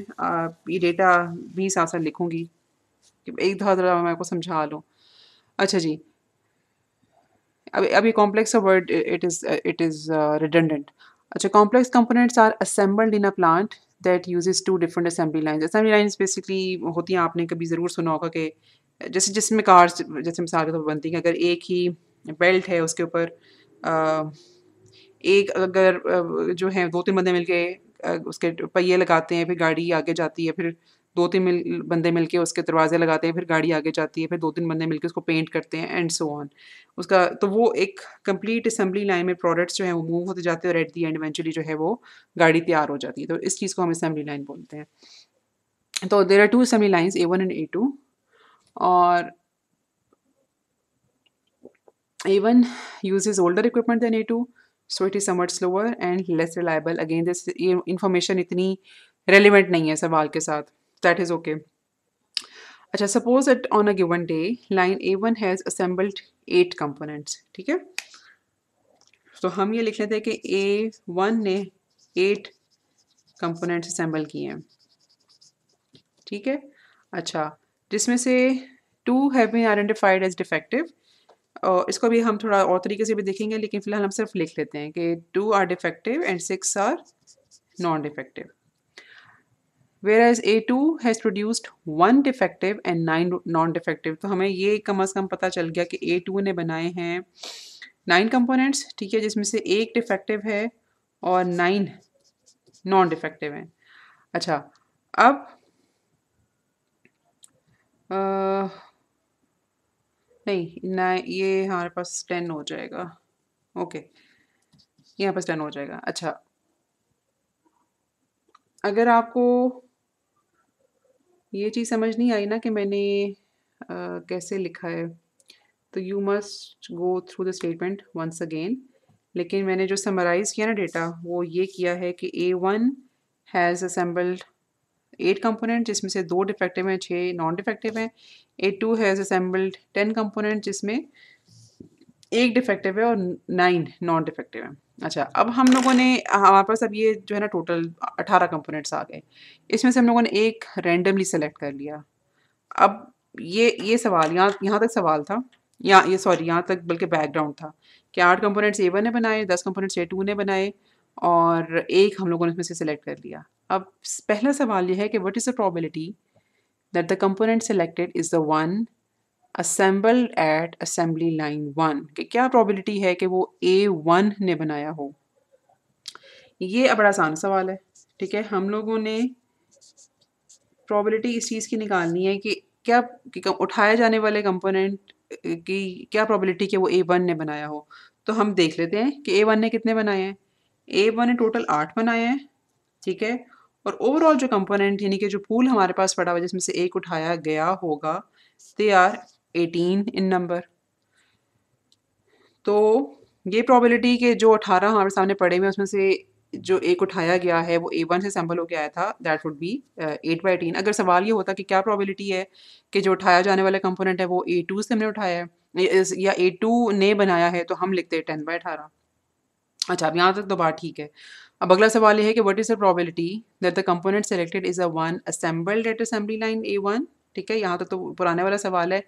ये डेटा भी साथ साथ लिखूँगी एक दफ़ा मैं आपको समझा लूँ अच्छा जी अब अभी complex word it is it is redundant अच्छा complex components are assembled in a plant that uses two different assembly line assembly line basically होती हैं आपने कभी ज़रूर सुना होगा कि जैसे जिसमें कार्स जैसे मिसाल के तौर पर बनती हैं अगर एक ही बेल्ट है उसके ऊपर एक अगर जो है दो तीन बंदे मिलके उसके पहिए लगाते हैं फिर गाड़ी आगे जाती है फिर दो तीन मिल बंदे मिलके उसके दरवाजे लगाते हैं फिर गाड़ी आगे जाती है फिर दो तीन बंदे मिलके उसको पेंट करते हैं एंड सो ऑन उसका तो वो एक कंप्लीट असम्बली लाइन में प्रोडक्ट्स जो है वो मूव होते जाते हैं और एट दी एंड इवेंचुअली जो है वो गाड़ी तैयार हो जाती है तो इस चीज़ को हम असम्बली लाइन बोलते हैं तो there are two assembly lines A one and A two or even uses older equipment than A2 so it is somewhat slower and less reliable again this information इतनी relevant नहीं है सवाल के साथ that is okay अच्छा suppose that on a given day line A1 has assembled eight components ठीक है तो हम ये लिख लेते हैं कि A1 ने एट कंपोनेंट्स असेंबल किए हैं ठीक है अच्छा जिसमें से two have been identified as defective और इसको भी हम थोड़ा और तरीके से भी देखेंगे लेकिन फिलहाल हम सिर्फ लिख लेते हैं कि two are defective and six are non defective whereas A two has produced one defective and nine non defective तो हमें ये कम अज़ कम पता चल गया कि ए टू ने बनाए हैं नाइन कंपोनेंट्स ठीक है जिसमें से एक डिफेक्टिव है और नाइन नॉन डिफेक्टिव हैं अच्छा अब आ, नहीं ना ये हमारे पास टेन हो जाएगा ओके ये हमारे पास टेन हो जाएगा अच्छा अगर आपको ये चीज़ समझ नहीं आई ना कि मैंने आ, कैसे लिखा है तो you must go through the statement once again लेकिन मैंने जो समराइज़ किया ना डेटा वो ये किया है कि A one has assembled eight component जिसमें से दो डिफेक्टिव हैं छः नॉन डिफेक्टिव हैं A two has assembled ten component जिसमें एक डिफेक्टिव है और नाइन नॉन डिफेक्टिव है अच्छा अब हम लोगों ने हमारे पास अब ये जो है ना टोटल अठारह कंपोनेंट्स आ गए इसमें से हम लोगों ने एक रेंडमली सेलेक्ट कर लिया अब ये ये सवाल यहाँ यहाँ तक सवाल था यहाँ ये सॉरी यहाँ तक बल्कि बैकग्राउंड था कि आठ कंपोनेंट्स ए वन ने बनाए दस कंपोनेंट्स ए टू ने बनाए और एक हम लोगों ने इसमें से सेलेक्ट कर लिया अब पहला सवाल यह है कि what is the probability that the component selected is the one assemble at assembly line one कि क्या प्रॉबिलिटी है कि वो ए वन ने बनाया हो ये अब बड़ा आसान सवाल है ठीक है हम लोगों ने प्रॉबिलिटी इस चीज़ की निकालनी है कि क्या कि उठाए जाने वाले कंपोनेंट की क्या प्रॉबिलिटी कि वो ए वन ने बनाया हो तो हम देख लेते हैं कि ए वन ने कितने बनाए हैं ए वन ने टोटल आठ बनाए हैं ठीक है और ओवरऑल जो कंपोनेंट यानी कि जो पूल हमारे पास पड़ा हुआ जिसमें से एक उठाया गया होगा they are eighteen in number तो ये प्रॉबिलिटी के जो अठारह हमारे सामने पड़े हुए उसमें से जो एक उठाया गया है वो ए वन से सैम्पल होके आया था that would be eight by eighteen अगर सवाल ये होता कि क्या प्रॉबिलिटी है कि जो उठाया जाने वाला कंपोनेंट है वो ए टू से हमने उठाया है या ए टू ने बनाया है तो हम लिखते हैं टेन बाई अठारह अच्छा अब यहाँ तक तो बात ठीक है अब अगला सवाल यह है कि what is the probability that the component selected is a one assembled at assembly line A one ठीक है यहाँ तक तो पुराने वाला सवाल है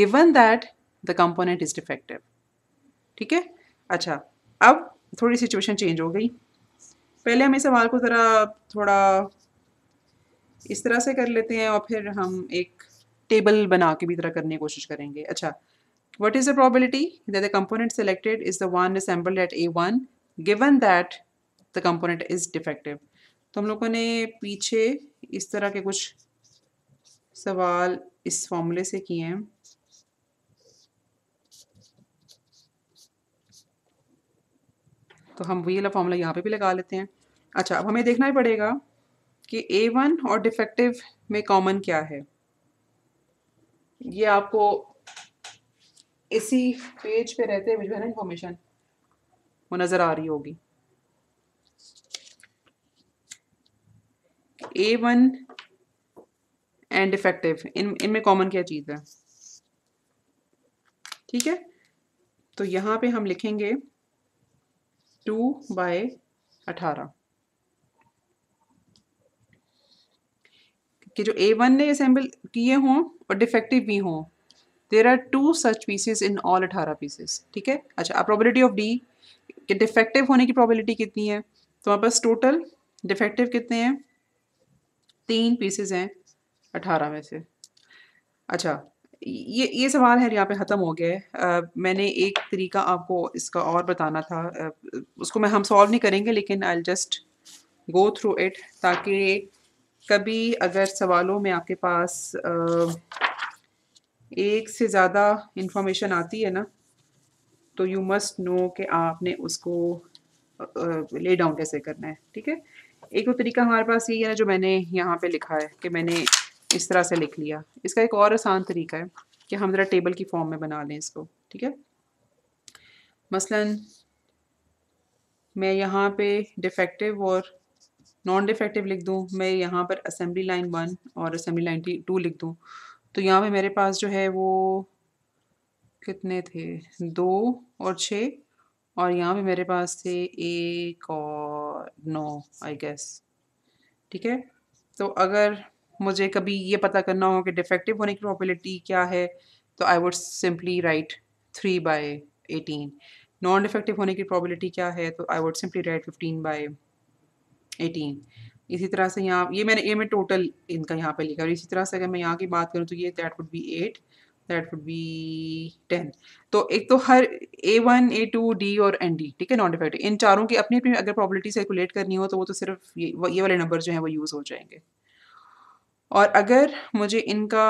given that the component is defective ठीक है अच्छा अब थोड़ी सिचुएशन चेंज हो गई पहले हम इस सवाल को ज़रा थोड़ा इस तरह से कर लेते हैं और फिर हम एक टेबल बना के भी तरह करने की कोशिश करेंगे अच्छा What is the probability that the component selected is the one assembled at A1 given that the component is defective? तो हम लोगों ने पीछे इस तरह के कुछ सवाल इस फॉर्मूले से किए हैं तो हम वही वाला फॉर्मूला यहाँ पे भी लगा लेते हैं अच्छा अब हमें देखना ही पड़ेगा कि ए वन और डिफेक्टिव में कॉमन क्या है ये आपको इसी पेज पे रहते हुए जो है ना इन्फॉर्मेशन वो नज़र आ रही होगी ए वन एंड इफेक्टिव इन इनमें कॉमन क्या चीज़ है ठीक है तो यहां पे हम लिखेंगे टू बाय अठारह कि जो ए वन ने असेंबल किए हों और डिफेक्टिव भी हों there are two such pieces in all अठारह पीसेज ठीक है अच्छा प्रॉबिलिटी ऑफ डी के डिफेक्टिव होने की प्रॉबिलिटी कितनी है तो हमारे पास टोटल डिफेक्टिव कितने हैं तीन पीसेज हैं अठारह में से अच्छा ये ये सवाल है यहाँ पे ख़त्म हो गया है मैंने एक तरीका आपको इसका और बताना था आ, उसको मैं हम सॉल्व नहीं करेंगे लेकिन I just go through it ताकि कभी अगर सवालों में आपके पास आ, एक से ज़्यादा इंफॉर्मेशन आती है ना तो यू मस्ट नो कि आपने उसको ले डाउन कैसे करना है ठीक है एक और तरीका हमारे पास ये है ना जो मैंने यहाँ पे लिखा है कि मैंने इस तरह से लिख लिया इसका एक और आसान तरीका है कि हम ज़रा टेबल की फॉर्म में बना लें इसको ठीक है मसलन मैं यहाँ पे डिफेक्टिव और नॉन डिफेक्टिव लिख दूँ मैं यहाँ पर असम्बली लाइन वन और असेंबली लाइन टू लिख दूँ तो यहाँ पे मेरे पास जो है वो कितने थे दो और छः और यहाँ पे मेरे पास थे एक और नौ आई गेस ठीक है तो अगर मुझे कभी ये पता करना हो कि डिफेक्टिव होने की प्रॉबिलिटी क्या है तो I would simply write three by eighteen non defective होने की प्रॉबिलिटी क्या है तो I would simply write fifteen by eighteen इसी तरह से यहाँ ये मैंने ए में टोटल इनका यहाँ पे लिखा और इसी तरह से अगर मैं यहाँ की बात करूँ तो ये that would be eight that would be ten तो एक तो हर A one A two D और एन डी ठीक है नॉन डिफेक्ट इन चारों की अपनी अपनी अगर प्रॉपर्टी कैलकुलेट करनी हो तो वो तो सिर्फ ये ये वाले नंबर जो हैं वो यूज़ हो जाएंगे और अगर मुझे इनका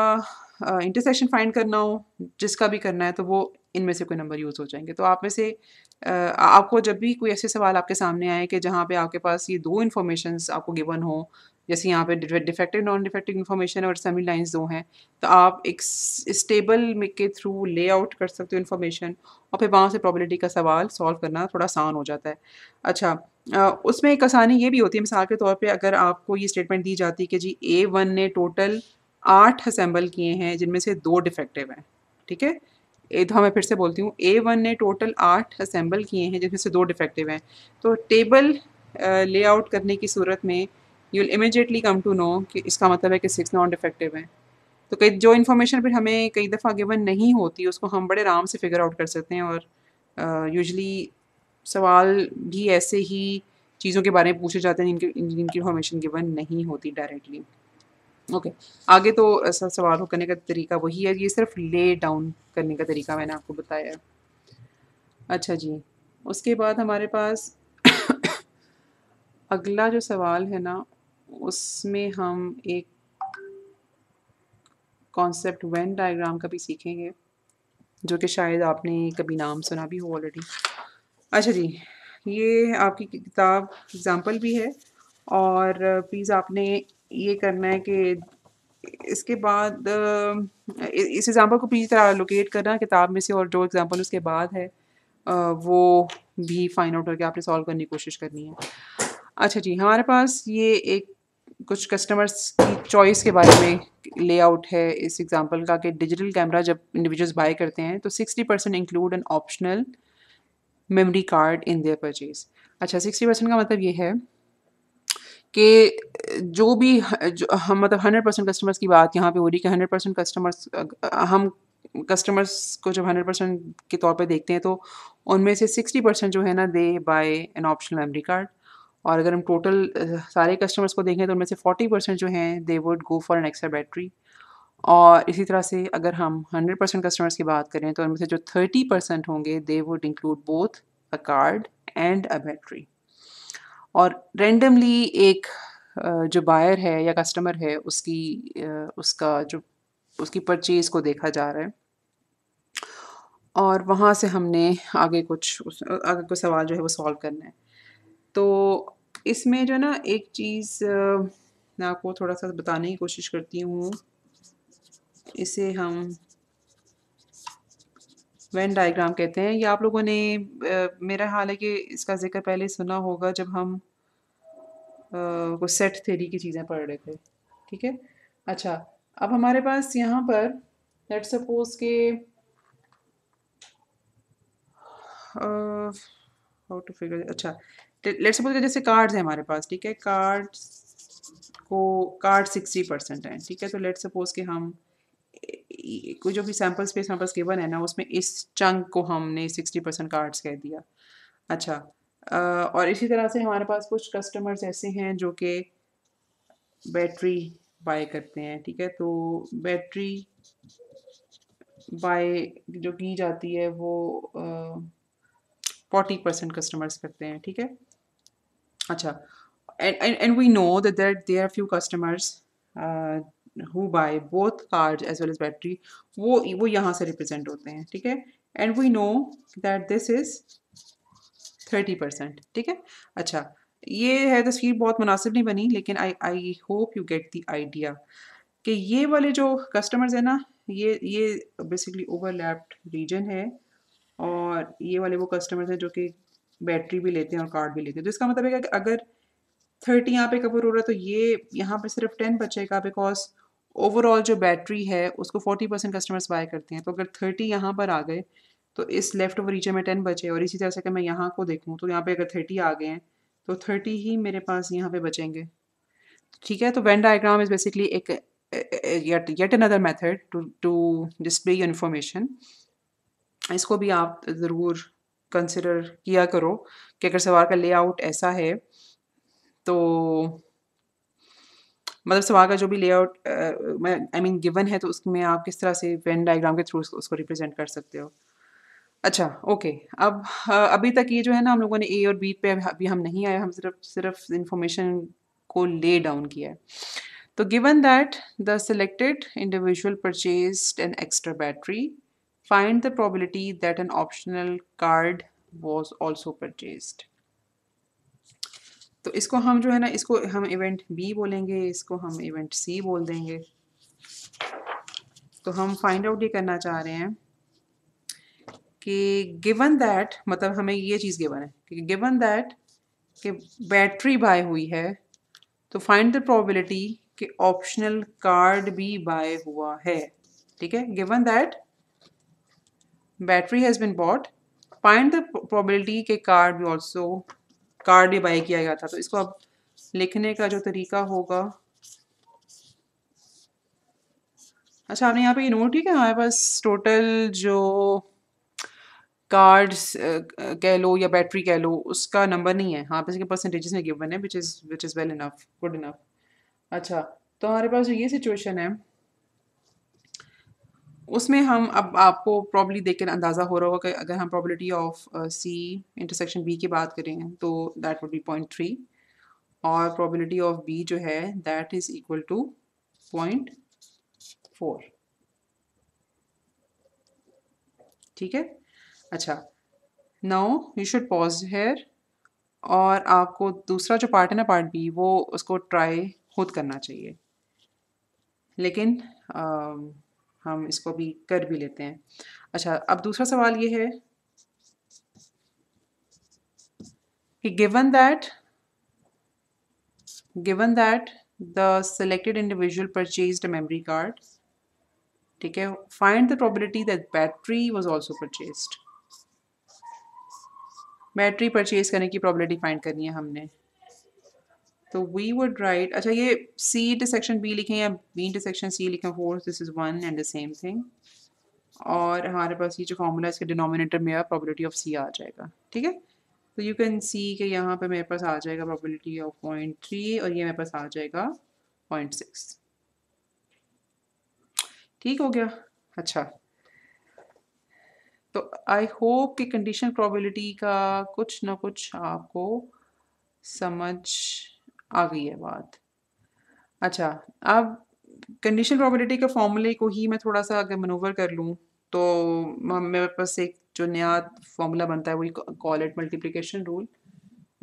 इंटरसेक्शन uh, फाइंड करना हो जिसका भी करना है तो वो इनमें से कोई नंबर यूज़ हो जाएंगे तो आप में से आपको जब भी कोई ऐसे सवाल आपके सामने आए कि जहाँ पे आपके पास ये दो इन्फॉर्मेशन आपको गिवन हो जैसे यहाँ पे डिफेक्टिव नॉन डिफेक्टिव इन्फॉर्मेशन और सेमी लाइन्स दो हैं तो आप एक स्टेबल के थ्रू लेआउट कर सकते हो इन्फॉर्मेशन और फिर वहाँ से प्रॉबिलिटी का सवाल सॉल्व करना थोड़ा आसान हो जाता है अच्छा उसमें एक आसानी ये भी होती है मिसाल के तौर पर अगर आपको ये स्टेटमेंट दी जाती है कि जी ए वन ने टोटल आठ असम्बल किए हैं जिनमें से दो डिफेक्टिव हैं ठीक है ए तो हाँ, मैं फिर से बोलती हूँ ए वन ने टोटल आठ असेंबल किए हैं जिसमें से दो डिफेक्टिव हैं तो टेबल लेआउट करने की सूरत में you will immediately come to know कि इसका मतलब है कि सिक्स नॉन डिफेक्टिव हैं तो कई जो इन्फॉर्मेशन फिर हमें कई दफ़ा गिवन नहीं होती उसको हम बड़े आराम से फिगर आउट कर सकते हैं और यूजली सवाल भी ऐसे ही चीज़ों के बारे में पूछे जाते हैं जिनकी जिनकी इन्फॉर्मेशन गिवन नहीं होती डायरेक्टली ओके okay. आगे तो ऐसा सवाल करने का तरीका वही है ये सिर्फ ले डाउन करने का तरीका मैंने आपको बताया अच्छा जी उसके बाद हमारे पास अगला जो सवाल है ना उसमें हम एक कॉन्सेप्ट वेन डायग्राम का भी सीखेंगे जो कि शायद आपने कभी नाम सुना भी हो ऑलरेडी अच्छा जी ये आपकी किताब एग्ज़ाम्पल भी है और प्लीज़ आपने ये करना है कि इसके बाद इस एग्ज़ाम्पल को पूरी तरह लोकेट करना किताब में से और जो एग्ज़ाम्पल उसके बाद है वो भी फाइंड आउट करके आपने सॉल्व करने की कोशिश करनी है अच्छा जी हमारे पास ये एक कुछ कस्टमर्स की चॉइस के बारे में लेआउट है इस एग्ज़ाम्पल का कि डिजिटल कैमरा जब इंडिविजुअल्स बाय करते हैं तो sixty percent include an optional memory card in their purchase अच्छा सिक्सटी परसेंट का मतलब ये है कि जो भी जो, हम मतलब हंड्रेड परसेंट कस्टमर्स की बात यहाँ पे हो रही है कि हंड्रेड परसेंट कस्टमर्स हम कस्टमर्स को जब हंड्रेड परसेंट के तौर पे देखते हैं तो उनमें से सिक्सटी परसेंट जो है ना they buy an optional memory card और अगर हम टोटल सारे कस्टमर्स को देखें तो उनमें से फोर्टी परसेंट जो हैं they would go for an extra battery और इसी तरह से अगर हम हंड्रेड परसेंट कस्टमर्स की बात करें तो उनमें से जो थर्टी परसेंट होंगे they would include both a card and a battery और रेंडमली एक जो बायर है या कस्टमर है उसकी उसका जो उसकी परचेज़ को देखा जा रहा है और वहाँ से हमने आगे कुछ उस आगे कुछ सवाल जो है वो सॉल्व करना है तो इसमें जो ना एक चीज़ मैं आपको थोड़ा सा बताने की कोशिश करती हूँ इसे हम वेन डायग्राम कहते हैं ये आप लोगों ने आ, मेरा हाल है कि इसका जिक्र पहले सुना होगा जब हम आ, वो सेट थेरी की चीज़ें पढ़ रहे थे ठीक है अच्छा अब हमारे पास यहाँ पर लेट सपोज के हाउ टू फिगर अच्छा लेट सपोज के जैसे कार्ड्स हैं हमारे पास ठीक है कार्ड्स को कार्ड सिक्सटी परसेंट हैं ठीक है तो लेट सपोज के हम जो भी सैम्पल स्पेस हमारे पास गिवन है ना उसमें इस चंक को हमने सिक्सटी परसेंट कार्ड्स कह दिया अच्छा आ, और इसी तरह से हमारे पास कुछ कस्टमर्स ऐसे हैं जो कि बैटरी बाय करते हैं ठीक है तो बैटरी बाय जो की जाती है वो फोर्टी परसेंट कस्टमर्स करते हैं ठीक है अच्छा and and we know that there are few customers who buy both card as well as battery वो वो यहाँ से रिप्रेजेंट होते हैं ठीक है and we know that this is thirty percent ठीक है अच्छा ये है तस्वीर बहुत मुनासिब नहीं बनी लेकिन I I hope you get the idea कि ये वाले जो कस्टमर्स हैं ना ये ये बेसिकली ओवरलैप्ड रीजन है और ये वाले वो कस्टमर्स हैं जो कि बैटरी भी लेते हैं और कार्ड भी लेते हैं तो इसका मतलब है कि अगर थर्टी यहाँ पे कवर हो रहा है तो ये यहाँ पे सिर्फ टेन बचेगा बिकॉज ओवरऑल जो बैटरी है उसको फोर्टी परसेंट कस्टमर्स बाय करते हैं तो अगर थर्टी यहाँ पर आ गए तो इस लेफ्ट ओवर रीजन में टेन बचे और इसी तरह से अगर मैं यहाँ को देखूँ तो यहाँ पे अगर थर्टी आ गए हैं तो थर्टी ही मेरे पास यहाँ पे बचेंगे ठीक है तो वेन डायग्राम इज़ बेसिकली एक yet yet another method to to display information इसको भी आप ज़रूर कंसिडर किया करो कि अगर सवार का लेआउट ऐसा है तो मतलब सवाल का जो भी लेआउट आई मीन गिवन है तो उसमें आप किस तरह से वेन डायग्राम के थ्रू उसको रिप्रेजेंट कर सकते हो अच्छा ओके अब अभी तक ये जो है ना हम लोगों ने ए और बी पे अभी हम नहीं आए हम सिर्फ सिर्फ इंफॉर्मेशन को ले डाउन किया है तो given that the selected individual purchase an extra battery find the probability that an optional card was also purchased तो इसको हम जो है ना इसको हम इवेंट बी बोलेंगे इसको हम इवेंट सी बोल देंगे तो हम फाइंड आउट ये करना चाह रहे हैं कि गिवन दैट मतलब हमें ये चीज़ गिवन है कि गिवन दैट कि बैटरी बाय हुई है तो फाइंड द प्रोबेबिलिटी कि ऑप्शनल कार्ड भी बाय हुआ है ठीक है given that battery has been bought find the probability के कार्ड भी ऑल्सो कार्ड भी बाई किया गया था तो इसको अब लिखने का जो तरीका होगा अच्छा आपने यहाँ पे ये नोट किया हमारे पास टोटल जो कार्ड्स कह लो या बैटरी कह लो उसका नंबर नहीं है हाँ इसके परसेंटेजेस में गिवन है which is which is well enough good enough अच्छा तो हमारे पास जो ये सिचुएशन है उसमें हम अब आपको प्रॉब्ली देख कर अंदाज़ा हो रहा होगा कि अगर हम probability of C intersection B की बात करें तो that would be point three और प्रॉबिलिटी ऑफ बी जो है that is equal to point four ठीक है अच्छा now you should pause here और आपको दूसरा जो पार्ट है ना पार्ट बी वो उसको ट्राई खुद करना चाहिए लेकिन uh, हम इसको भी कर भी लेते हैं अच्छा अब दूसरा सवाल ये है कि given that given that the selected individual purchase memory card ठीक है find the probability that battery was also purchased battery purchase करने की प्रोबेबिलिटी फाइंड करनी है हमने तो वी वुड राइट अच्छा ये सी इंटरसेक्शन बी लिखें या बी इंटरसेक्शन सी लिखें force this is one and the same thing और हमारे पास ये जो फॉर्मूला इसके डिनोमिनेटर में प्रॉबिलिटी ऑफ सी आ जाएगा ठीक है तो यू कैन सी के यहाँ पे मेरे पास आ जाएगा प्रॉबिलिटी ऑफ पॉइंट थ्री और ये मेरे पास आ जाएगा पॉइंट सिक्स ठीक हो गया अच्छा तो आई होप कि कंडीशन प्रॉबिलिटी का कुछ ना कुछ आपको समझ आ गई है बात अच्छा अब कंडीशन प्रोबेबिलिटी के फॉर्मूले को ही मैं थोड़ा सा अगर मनोवर कर लूँ तो मेरे पास एक जो नया फॉर्मूला बनता है वही कॉल इट मल्टीप्लिकेशन रूल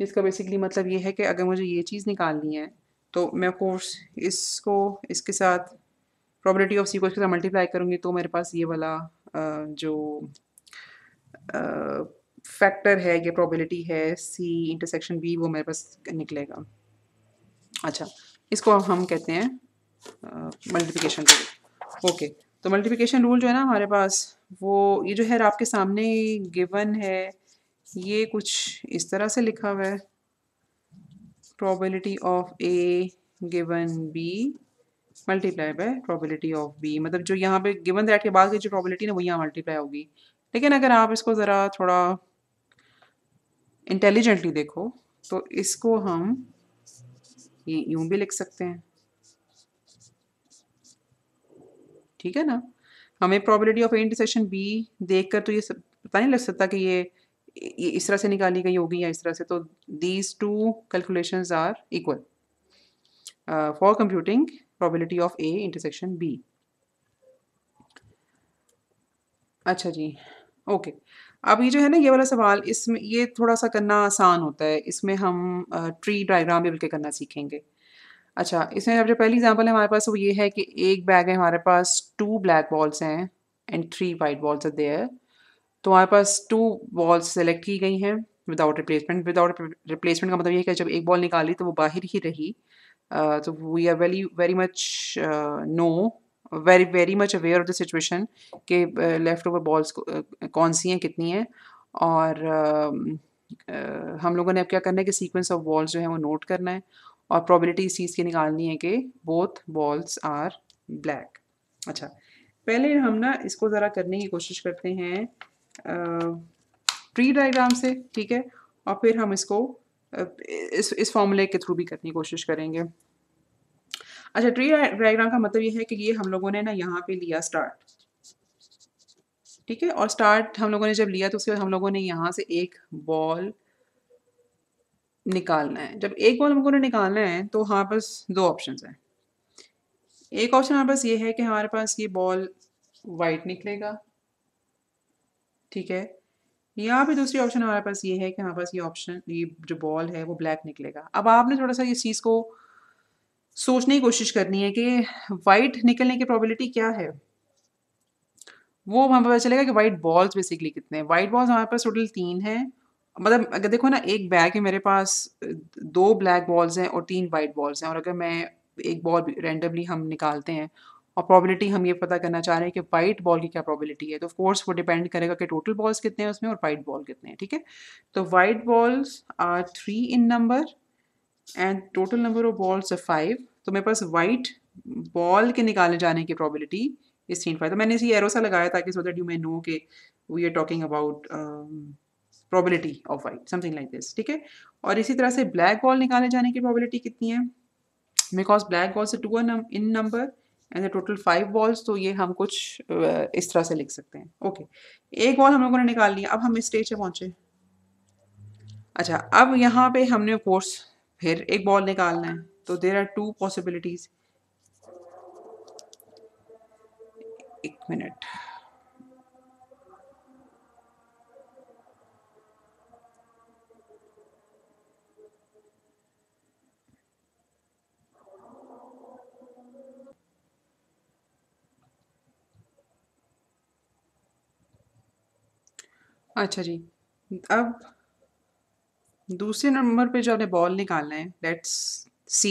इसका बेसिकली मतलब ये है कि अगर मुझे ये चीज़ निकालनी है तो मैं कोर्स इसको इसके साथ प्रॉबिलिटी ऑफ सी को इसके साथ मल्टीप्लाई करूँगी तो मेरे पास ये वाला जो फैक्टर है या प्रॉबिलिटी है सी इंटरसेक्शन बी वो मेरे पास निकलेगा अच्छा इसको हम कहते हैं मल्टीप्लिकेशन रूल ओके तो मल्टीप्लिकेशन रूल जो है ना हमारे पास वो ये जो है आपके सामने गिवन है ये कुछ इस तरह से लिखा हुआ है probability of A given B multiply by probability of B मतलब जो यहाँ पे गिवन दैट के बाद की जो प्रोबेबिलिटी ना वो यहाँ मल्टीप्लाई होगी लेकिन अगर आप इसको ज़रा थोड़ा इंटेलिजेंटली देखो तो इसको हम ये यूं भी लिख सकते हैं ठीक है ना हमें probability of A intersection B देख तो ये पता नहीं लग सकता कि ये ये इस तरह से निकाली गई होगी या इस तरह से तो these two calculation are equal for computing probability of A intersection B अच्छा जी ओके okay. अब ये जो है ना ये वाला सवाल इसमें ये थोड़ा सा करना आसान होता है इसमें हम ट्री डायग्राम भी बल्कि करना सीखेंगे अच्छा इसमें अब जो पहली एग्जांपल है हमारे पास वो ये है कि एक बैग है हमारे पास टू ब्लैक बॉल्स हैं and three white balls are there तो हमारे पास टू बॉल्स सेलेक्ट की गई हैं विदाउट रिप्लेसमेंट विदाउट रिप्लेसमेंट का मतलब ये है कि जब एक बॉल निकाली तो वो बाहर ही रही तो we are very very much no very very much aware of the situation कि लेफ़्ट ओवर बॉल्स कौन सी हैं कितनी हैं और um, uh, हम लोगों ने अब क्या करना है कि सीक्वेंस ऑफ बॉल्स जो है वो नोट करना है और प्रॉबिलिटी इस चीज़ की निकालनी है कि बोथ बॉल्स आर ब्लैक अच्छा पहले हम ना इसको ज़रा करने की कोशिश करते हैं ट्री uh, डायग्राम से ठीक है और फिर हम इसको uh, इस इस फॉर्मूले के थ्रू भी करने की कोशिश करेंगे अच्छा ट्री डायग्राम का मतलब ये है कि ये हम लोगों ने ना यहाँ पे लिया स्टार्ट ठीक है और स्टार्ट हम लोगों ने जब लिया तो उसके बाद हम लोगों ने यहाँ से एक बॉल निकालना है जब एक बॉल हम लोगों ने निकालना है तो हमारे पास दो ऑप्शन हैं एक ऑप्शन हमारे पास ये है कि हमारे पास ये बॉल वाइट निकलेगा ठीक है यहाँ पे दूसरी ऑप्शन हमारे पास ये है कि हमारे पास ये ऑप्शन ये जो बॉल है वो ब्लैक निकलेगा अब आपने थोड़ा सा इस चीज़ को सोचने की कोशिश करनी है कि वाइट निकलने की प्रोबेबिलिटी क्या है वो हमें पता चलेगा कि वाइट बॉल्स बेसिकली कितने हैं वाइट बॉल्स हमारे पास टोटल तीन हैं मतलब अगर देखो ना एक बैग है मेरे पास दो ब्लैक बॉल्स हैं और तीन वाइट बॉल्स हैं और अगर मैं एक बॉल रेंडमली हम निकालते हैं और प्रॉबिलिटी हम ये पता करना चाह रहे हैं कि वाइट बॉल की क्या प्रॉबिलिटी है तो ऑफकोर्स वो डिपेंड करेगा कि टोटल बॉल्स कितने हैं उसमें और वाइट बॉल कितने हैं ठीक है तो white balls are three in number and total number of balls है फाइव तो मेरे पास वाइट बॉल के निकाले जाने की प्रॉबिलिटी इस सीन फाइव तो मैंने इसी एरोसा लगाया था कि so that you may know के we are talking about probability of white something like this ठीक है और इसी तरह से ब्लैक बॉल निकाले जाने की प्रॉबिलिटी कितनी है बिकॉज ब्लैक बॉल से two are in number and the total five balls तो ये हम कुछ uh, इस तरह से लिख सकते हैं ओके okay. एक बॉल हम लोगों ने निकाल लिया अब हम इस स्टेज पे पहुंचे अच्छा अब यहाँ पे हमने कोर्स फिर एक बॉल निकालना है तो देर आर टू पॉसिबिलिटीज एक मिनट अच्छा जी अब दूसरे नंबर पे जो आपने बॉल निकालना है लेट्स सी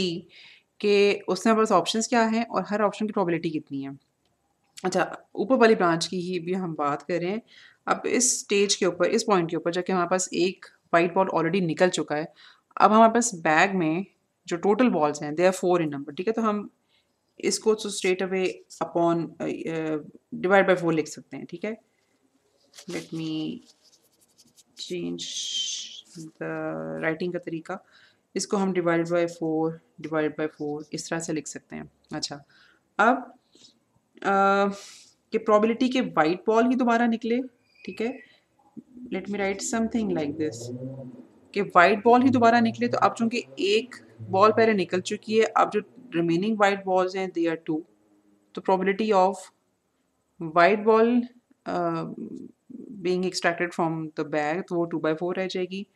कि उसने पास ऑप्शंस क्या हैं और हर ऑप्शन की प्रोबेबिलिटी कितनी है अच्छा ऊपर वाली ब्रांच की ही भी हम बात कर रहे हैं अब इस स्टेज के ऊपर इस पॉइंट के ऊपर जबकि हमारे पास एक वाइट बॉल ऑलरेडी निकल चुका है अब हमारे पास बैग में जो टोटल बॉल्स हैं they are four in number ठीक है तो हम इसको तो straight away upon divide by four लिख सकते हैं ठीक है लेट मी चेंज राइटिंग का तरीका इसको हम divide by four divide by four इस तरह से लिख सकते हैं अच्छा अब कि प्रोबेबिलिटी के वाइट बॉल ही दोबारा निकले ठीक है let me write something like this कि वाइट बॉल ही दोबारा निकले तो अब चूंकि एक बॉल पहले निकल चुकी है अब जो रिमेनिंग वाइट बॉल्स हैं दे आर टू तो probability of white ball being extracted from the bag तो वो टू बाई फोर रह जाएगी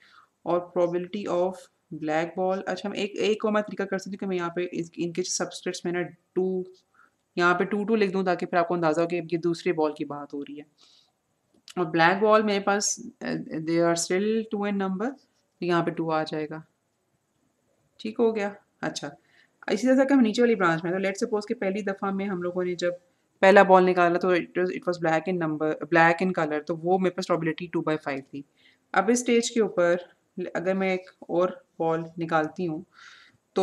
और प्रोबेबिलिटी ऑफ ब्लैक बॉल अच्छा हम एक एक और मैं तरीका कर सकती हूँ कि मैं यहाँ पे इनके सबस्क्रिप्ट मैंने टू यहाँ पे टू टू लिख दूँ ताकि फिर आपको अंदाज़ा हो कि ये दूसरे बॉल की बात हो रही है और ब्लैक बॉल मेरे पास they are still two in number तो यहाँ पे टू आ जाएगा ठीक हो गया अच्छा इसी तरह से हम नीचे वाली ब्रांच में तो लेट सपोज कि पहली दफ़ा में हम लोगों ने जब पहला बॉल निकाला तो it was it was black in number black in colour तो वो मेरे पास प्रॉबिलिटी टू बाई फाइव थी अब इस स्टेज के ऊपर अगर मैं एक और बॉल निकालती हूँ तो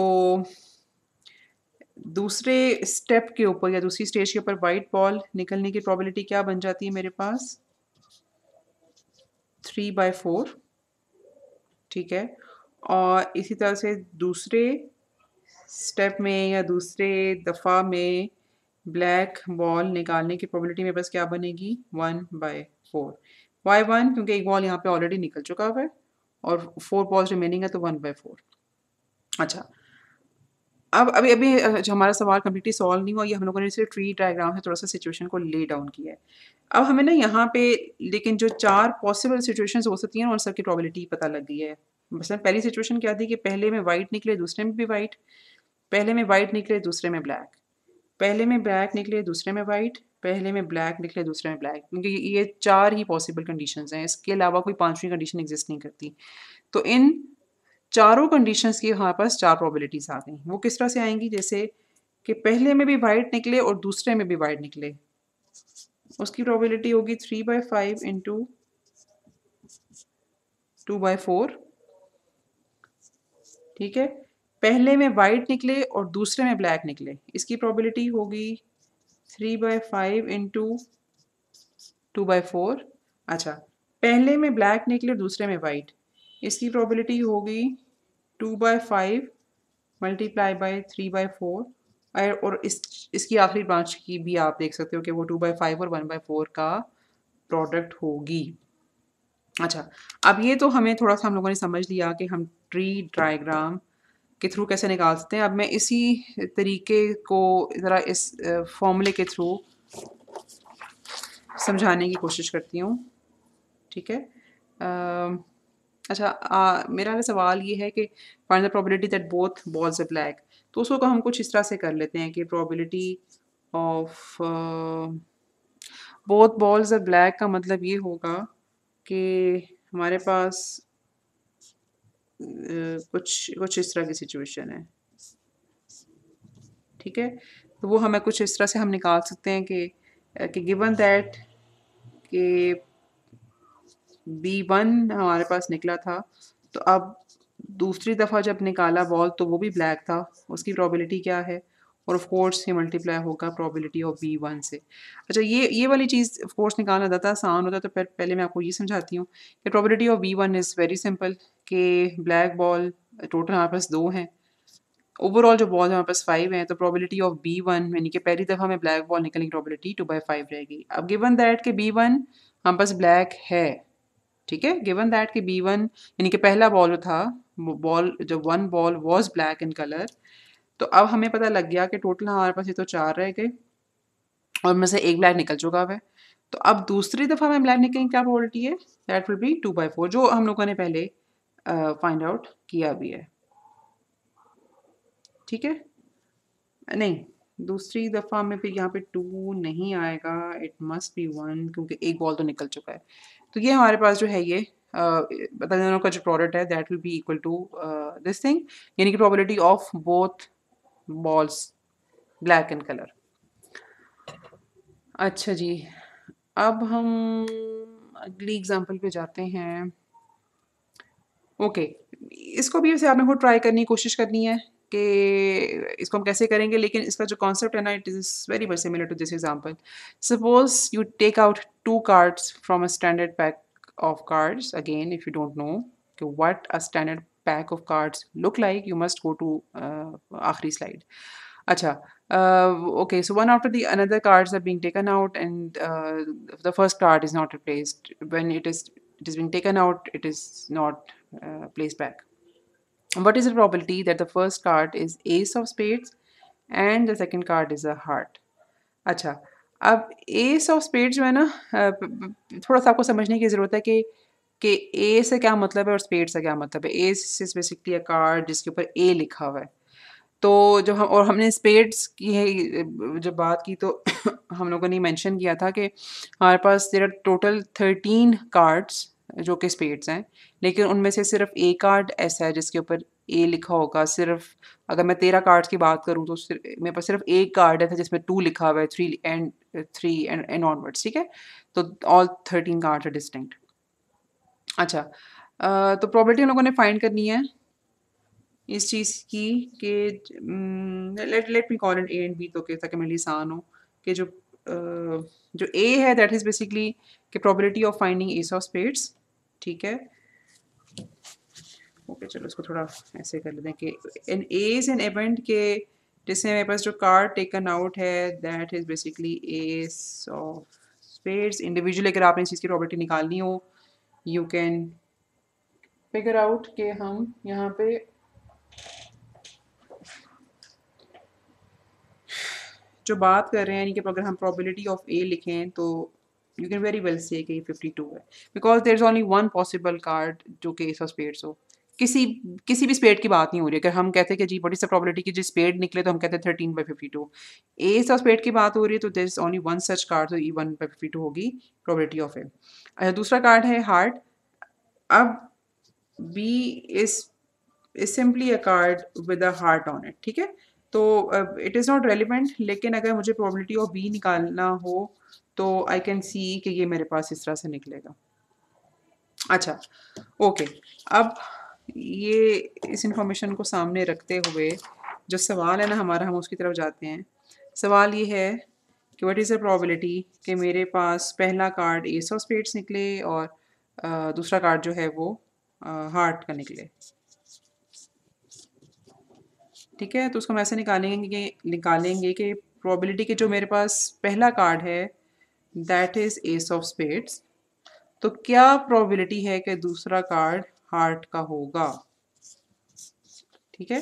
दूसरे स्टेप के ऊपर या दूसरी स्टेज के ऊपर वाइट बॉल निकलने की प्रोबेबिलिटी क्या बन जाती है मेरे पास थ्री बाय फोर ठीक है और इसी तरह से दूसरे स्टेप में या दूसरे दफ़ा में ब्लैक बॉल निकालने की प्रोबेबिलिटी मेरे पास क्या बनेगी वन बाय फोर वाई वन क्योंकि एक बॉल यहाँ पे ऑलरेडी निकल चुका हुआ है और फोर पॉज रिमेनिंग है तो वन बाई फोर अच्छा अब अभी अभी जो अच्छा, हमारा सवाल कम्प्लीटली सॉल्व नहीं हुआ ये हम लोगों ने सिर्फ ट्री डायग्राम से थोड़ा सा सिचुएशन को ले डाउन किया है अब हमें ना यहाँ पे लेकिन जो चार पॉसिबल सिचुएशंस हो सकती हैं उन सबकी प्रॉबिलिटी पता लग गई है मसलन पहली सिचुएशन क्या थी कि पहले में वाइट निकले दूसरे में भी वाइट पहले में वाइट निकले दूसरे में ब्लैक पहले में ब्लैक निकले दूसरे में वाइट पहले में ब्लैक निकले दूसरे में ब्लैक क्योंकि ये चार ही पॉसिबल कंडीशन हैं इसके अलावा कोई पांचवी कंडीशन एग्जिस्ट नहीं करती तो इन चारों कंडीशंस की हमारे पास चार प्रोबेबिलिटीज आ गई वो किस तरह से आएंगी जैसे कि पहले में भी वाइट निकले और दूसरे में भी वाइट निकले उसकी प्रॉबिलिटी होगी three by five into two by four ठीक है पहले में वाइट निकले और दूसरे में ब्लैक निकले इसकी प्रॉबिलिटी होगी three by five into two by four अच्छा पहले में ब्लैक निकले दूसरे में वाइट इसकी प्रॉबिलिटी होगी two by five multiply by three by four और इस इसकी आखिरी ब्रांच की भी आप देख सकते हो कि वो टू बाई फाइव और वन बाई फोर का प्रोडक्ट होगी अच्छा अब ये तो हमें थोड़ा सा हम लोगों ने समझ लिया कि हम ट्री डायग्राम के थ्रू कैसे निकाल सकते हैं अब मैं इसी तरीके को ज़रा इस फॉर्मूले के थ्रू समझाने की कोशिश करती हूँ ठीक है आ, अच्छा आ, मेरा सवाल ये है कि find the probability that both balls are black तो उसको हम कुछ इस तरह से कर लेते हैं कि probability of both balls are black का मतलब ये होगा कि हमारे पास कुछ कुछ इस तरह की सिचुएशन है ठीक है तो वो हमें कुछ इस तरह से हम निकाल सकते हैं कि कि गिवन दैट कि बी वन हमारे पास निकला था तो अब दूसरी दफ़ा जब निकाला बॉल तो वो भी ब्लैक था उसकी प्रोबेबिलिटी क्या है और ऑफ कोर्स ये मल्टीप्लाई होगा प्रोबेबिलिटी ऑफ बी वन से अच्छा ये ये वाली चीज़ ऑफ कोर्स निकालना ज़्यादा आसान होता है तो पहले मैं आपको ये समझाती हूँ कि probability of B one is very simple कि ब्लैक बॉल टोटल हमारे पास दो हैं ओवरऑल जो बॉल हमारे पास फाइव हैं तो प्रोबेबिलिटी ऑफ बी वन यानी कि पहली दफ़ा में ब्लैक बॉल निकलने की प्रोबेबिलिटी टू बाई फाइव रहेगी अब गिवन दैट कि बी वन हमारे पास ब्लैक है ठीक है गिवन दैट कि बी वन यानी कि पहला बॉल जो था बॉल जो one ball was black in colour तो अब हमें पता लग गया कि टोटल हमारे पास ये तो चार रह गए और उनमें से एक ब्लैक निकल चुका है तो अब दूसरी दफ़ा हमें ब्लैक निकलने क्या प्रॉबलिटी है that will be two by four जो हम लोगों ने पहले फाइंड uh, आउट किया भी है ठीक है नहीं दूसरी दफ़ा में फिर यहाँ पे टू नहीं आएगा इट मस्ट बी वन क्योंकि एक बॉल तो निकल चुका है तो ये हमारे पास जो है ये दोनों का जो प्रोडक्ट है that will be equal to this thing यानी कि probability of both balls black in colour अच्छा जी अब हम अगली एग्जांपल पे जाते हैं ओके इसको भी वैसे आप लोगों को ट्राई करने की कोशिश करनी है कि इसको हम कैसे करेंगे लेकिन इसका जो कॉन्सेप्ट है ना it is very very similar to this example suppose you take out two cards from a standard pack of cards again if you don't know कि what a standard pack of cards look like you must go to uh, akhri slide acha uh, okay so one after the another cards are being taken out and uh, the first card is not replaced when it is it is being taken out it is not uh, placed back what is the probability that the first card is ace of spades and the second card is a heart अच्छा अब ace of spades जो है ना uh, थोड़ा सा आपको समझने की ज़रूरत है कि कि ए से क्या मतलब है और स्पेड से क्या मतलब है A is basically a card जिसके ऊपर ए लिखा हुआ है तो जो हम और हमने स्पेड्स की है जब बात की तो हम लोगों ने मेंशन किया था कि हमारे पास देर टोटल थर्टीन कार्ड्स जो कि स्पेड्स हैं लेकिन उनमें से सिर्फ एक कार्ड ऐसा है जिसके ऊपर ए लिखा होगा सिर्फ अगर मैं तेरह कार्ड्स की बात करूँ तो सिर्फ मेरे पास सिर्फ एक कार्ड है जिसमें टू लिखा हुआ है three and three and and onwards ठीक है तो all thirteen cards are distinct अच्छा तो प्रॉपर्टी हम लोगों ने फाइंड करनी है इस चीज़ की कि let let me call and A and B तो के ताकि मेरे लिए आसान हो कि जो जो ए है दैट इज़ बेसिकली कि probability of finding ace of spades ठीक है ओके चलो इसको थोड़ा ऐसे कर लेते हैं कि in A is an event के जिसमें मेरे पास जो कार्ड टेकन आउट है that is basically ace of spades individual अगर आपने इस चीज़ की प्रॉबर्टी निकालनी हो यू कैन फिगर आउट के हम यहाँ पे जो बात कर रहे हैं यानी कि अगर हम प्रोबेबिलिटी ऑफ ए लिखें तो यू कैन वेरी वेल से कि ये 52 है because there is only one possible card जो कि एस स्पेड्स हो किसी किसी भी स्पेड की बात नहीं हो रही अगर हम कहते हैं कि जी बड़ी सब प्रॉबिलिटी की जी स्पेड निकले तो हम कहते हैं thirteen by fifty two ace of spade की बात हो रही है तो there is only one such card तो E one by fifty two होगी प्रॉबिलिटी ऑफ इट दूसरा कार्ड है हार्ट अब B is is simply a card with a heart on it ठीक है तो इट इज़ नॉट रेलिवेंट लेकिन अगर मुझे प्रॉबिलिटी ऑफ बी निकालना हो तो आई कैन सी कि ये मेरे पास इस तरह से निकलेगा अच्छा ओके okay, अब ये इस इंफॉर्मेशन को सामने रखते हुए जो सवाल है ना हमारा हम उसकी तरफ जाते हैं सवाल ये है कि वट इज़ द प्रॉबिलिटी कि मेरे पास पहला कार्ड एस ऑफ स्पेड्स निकले और दूसरा कार्ड जो है वो हार्ट का निकले ठीक है तो उसको हम ऐसे निकालेंगे कि निकालेंगे कि प्रॉबिलिटी के जो मेरे पास पहला कार्ड है that is ace of spades तो क्या प्रॉबिलिटी है कि दूसरा कार्ड हार्ट का होगा ठीक है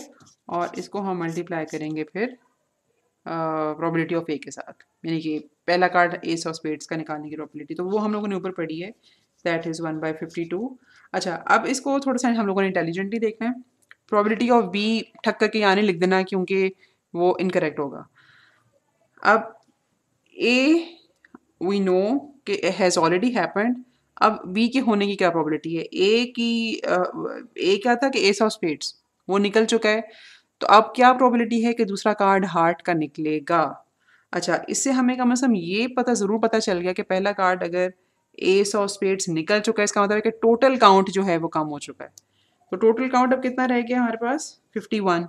और इसको हम मल्टीप्लाई करेंगे फिर प्रॉबिलिटी ऑफ ए के साथ यानी कि पहला कार्ड एस ऑफ स्पेड्स का निकालने की प्रोबेबिलिटी तो वो हम लोगों ने ऊपर पढ़ी है that is one by fifty two अच्छा अब इसको थोड़ा सा हम लोगों ने इंटेलिजेंटली देखना है प्रॉबिलिटी ऑफ बी ठक करके यहाँ लिख देना क्योंकि वो इनकरेक्ट होगा अब ए वी नो कि हैज़ ऑलरेडी हैपन्ड अब बी के होने की क्या प्रॉबिलिटी है ए की ए क्या था कि एस ऑफ स्पेड्स वो निकल चुका है तो अब क्या प्रॉबिलिटी है कि दूसरा कार्ड हार्ट का निकलेगा अच्छा इससे हमें कम अज़ कम ये पता ज़रूर पता चल गया कि पहला कार्ड अगर एस ऑफ स्पेड्स निकल चुका है इसका मतलब है कि टोटल काउंट जो है वो कम हो चुका है तो टोटल काउंट अब कितना रह गया हमारे पास फिफ्टी वन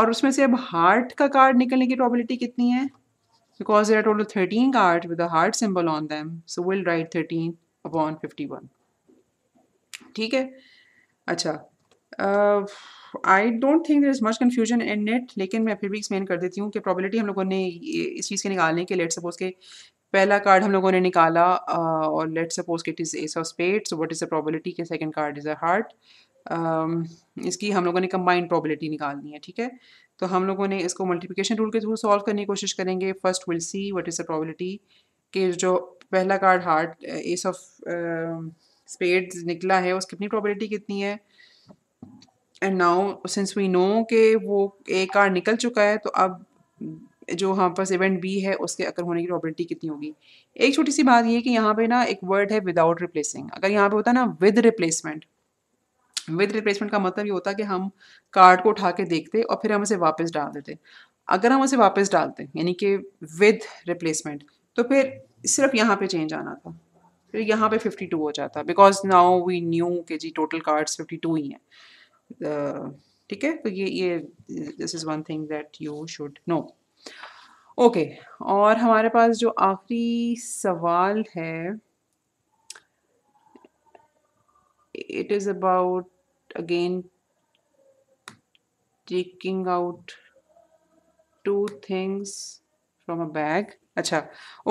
और उसमें से अब हार्ट का कार्ड निकलने की प्रॉबिलिटी कितनी है because there are total thirteen card with heart symbol on them so will write thirteen upon fifty one ठीक है अच्छा I don't think there is much confusion in net लेकिन मैं फिर भी एक्सप्लेन कर देती हूँ कि प्रॉबिलिटी हम लोगों ने इस चीज़ के निकालने के लेट सपोज के पहला कार्ड हम लोगों ने निकाला uh, और लेट सपोज के it is ace of spade so what is a probability के second card is a heart इसकी हम लोगों ने कम्बाइंड प्रॉबिलिटी निकालनी है ठीक है तो हम लोगों ने इसको मल्टीप्लिकेशन रूल के थ्रू सॉल्व करने की कोशिश करेंगे first will see what is a probability के जो पहला card heart ace of spade निकला है उसकी अपनी प्रॉबिलिटी कितनी है and now since we know के वो एक कार्ड निकल चुका है तो अब जो हमारे पास इवेंट बी है उसके अकर होने की प्रॉबिलिटी कितनी होगी एक छोटी सी बात ये कि यहाँ पे ना एक वर्ड है विदाउट रिप्लेसिंग अगर यहाँ पे होता ना विद रिप्लेसमेंट विद रिप्लेसमेंट का मतलब ये होता कि हम कार्ड को उठा के देखते और फिर हम उसे वापस डाल देते अगर हम उसे वापस डालते यानी कि विद रिप्लेसमेंट तो फिर सिर्फ यहाँ पे चेंज आना था फिर यहाँ पे 52 हो जाता बिकॉज नाउ वी न्यू के जी टोटल कार्ड्स 52 ही हैं uh, ठीक है तो ये ये this is one thing that you should know okay और हमारे पास जो आखिरी सवाल है it is about again taking out two things from a bag अच्छा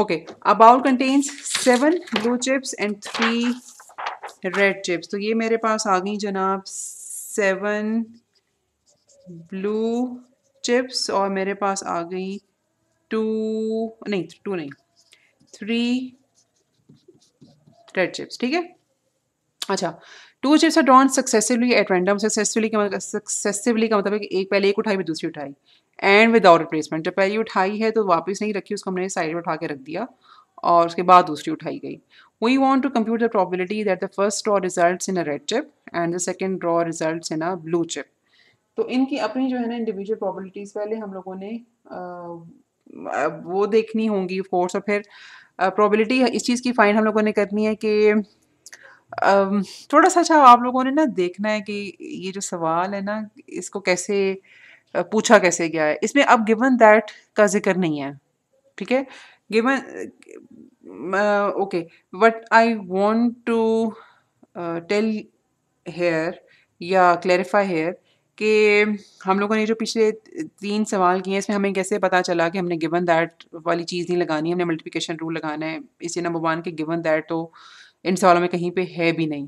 okay a bowl contains seven blue chips and three red chips तो ये मेरे पास आ गई जनाब सेवन ब्लू चिप्स और मेरे पास आ गई टू नहीं टू नहीं थ्री रेड चिप्स ठीक है अच्छा two chips are drawn successively at random successively का सक्सेसिवली का मतलब, मतलब एक पहले एक उठाई फिर दूसरी उठाई एंड विदाउट रिप्लेसमेंट जब पहली उठाई है तो वापस नहीं रखी उसको हमने साइड में उठा के रख दिया और उसके बाद दूसरी उठाई गई we want to compute the probability that the first draw result in a red chip and the second draw result in a blue chip तो इनकी अपनी जो है ना इंडिविजुअल प्रॉबिलिटीज़ पहले हम लोगों ने आ, वो देखनी होंगी ऑफ कोर्स और फिर प्रॉबिलिटी इस चीज़ की फाइंड हम लोगों ने करनी है कि थोड़ा सा अच्छा आप लोगों ने ना देखना है कि ये जो सवाल है ना इसको कैसे पूछा कैसे गया है इसमें अब गिवन दैट का जिक्र नहीं है ठीक है given okay what I want to tell here या क्लैरिफाई हेयर कि हम लोगों ने जो पिछले तीन सवाल किए हैं इसमें हमें कैसे पता चला कि हमने गिवन दैट वाली चीज़ नहीं लगानी हमने मल्टीप्लिकेशन रूल लगाना है इसी नंबर वन के गिवन दैट तो इन सवालों में कहीं पे है भी नहीं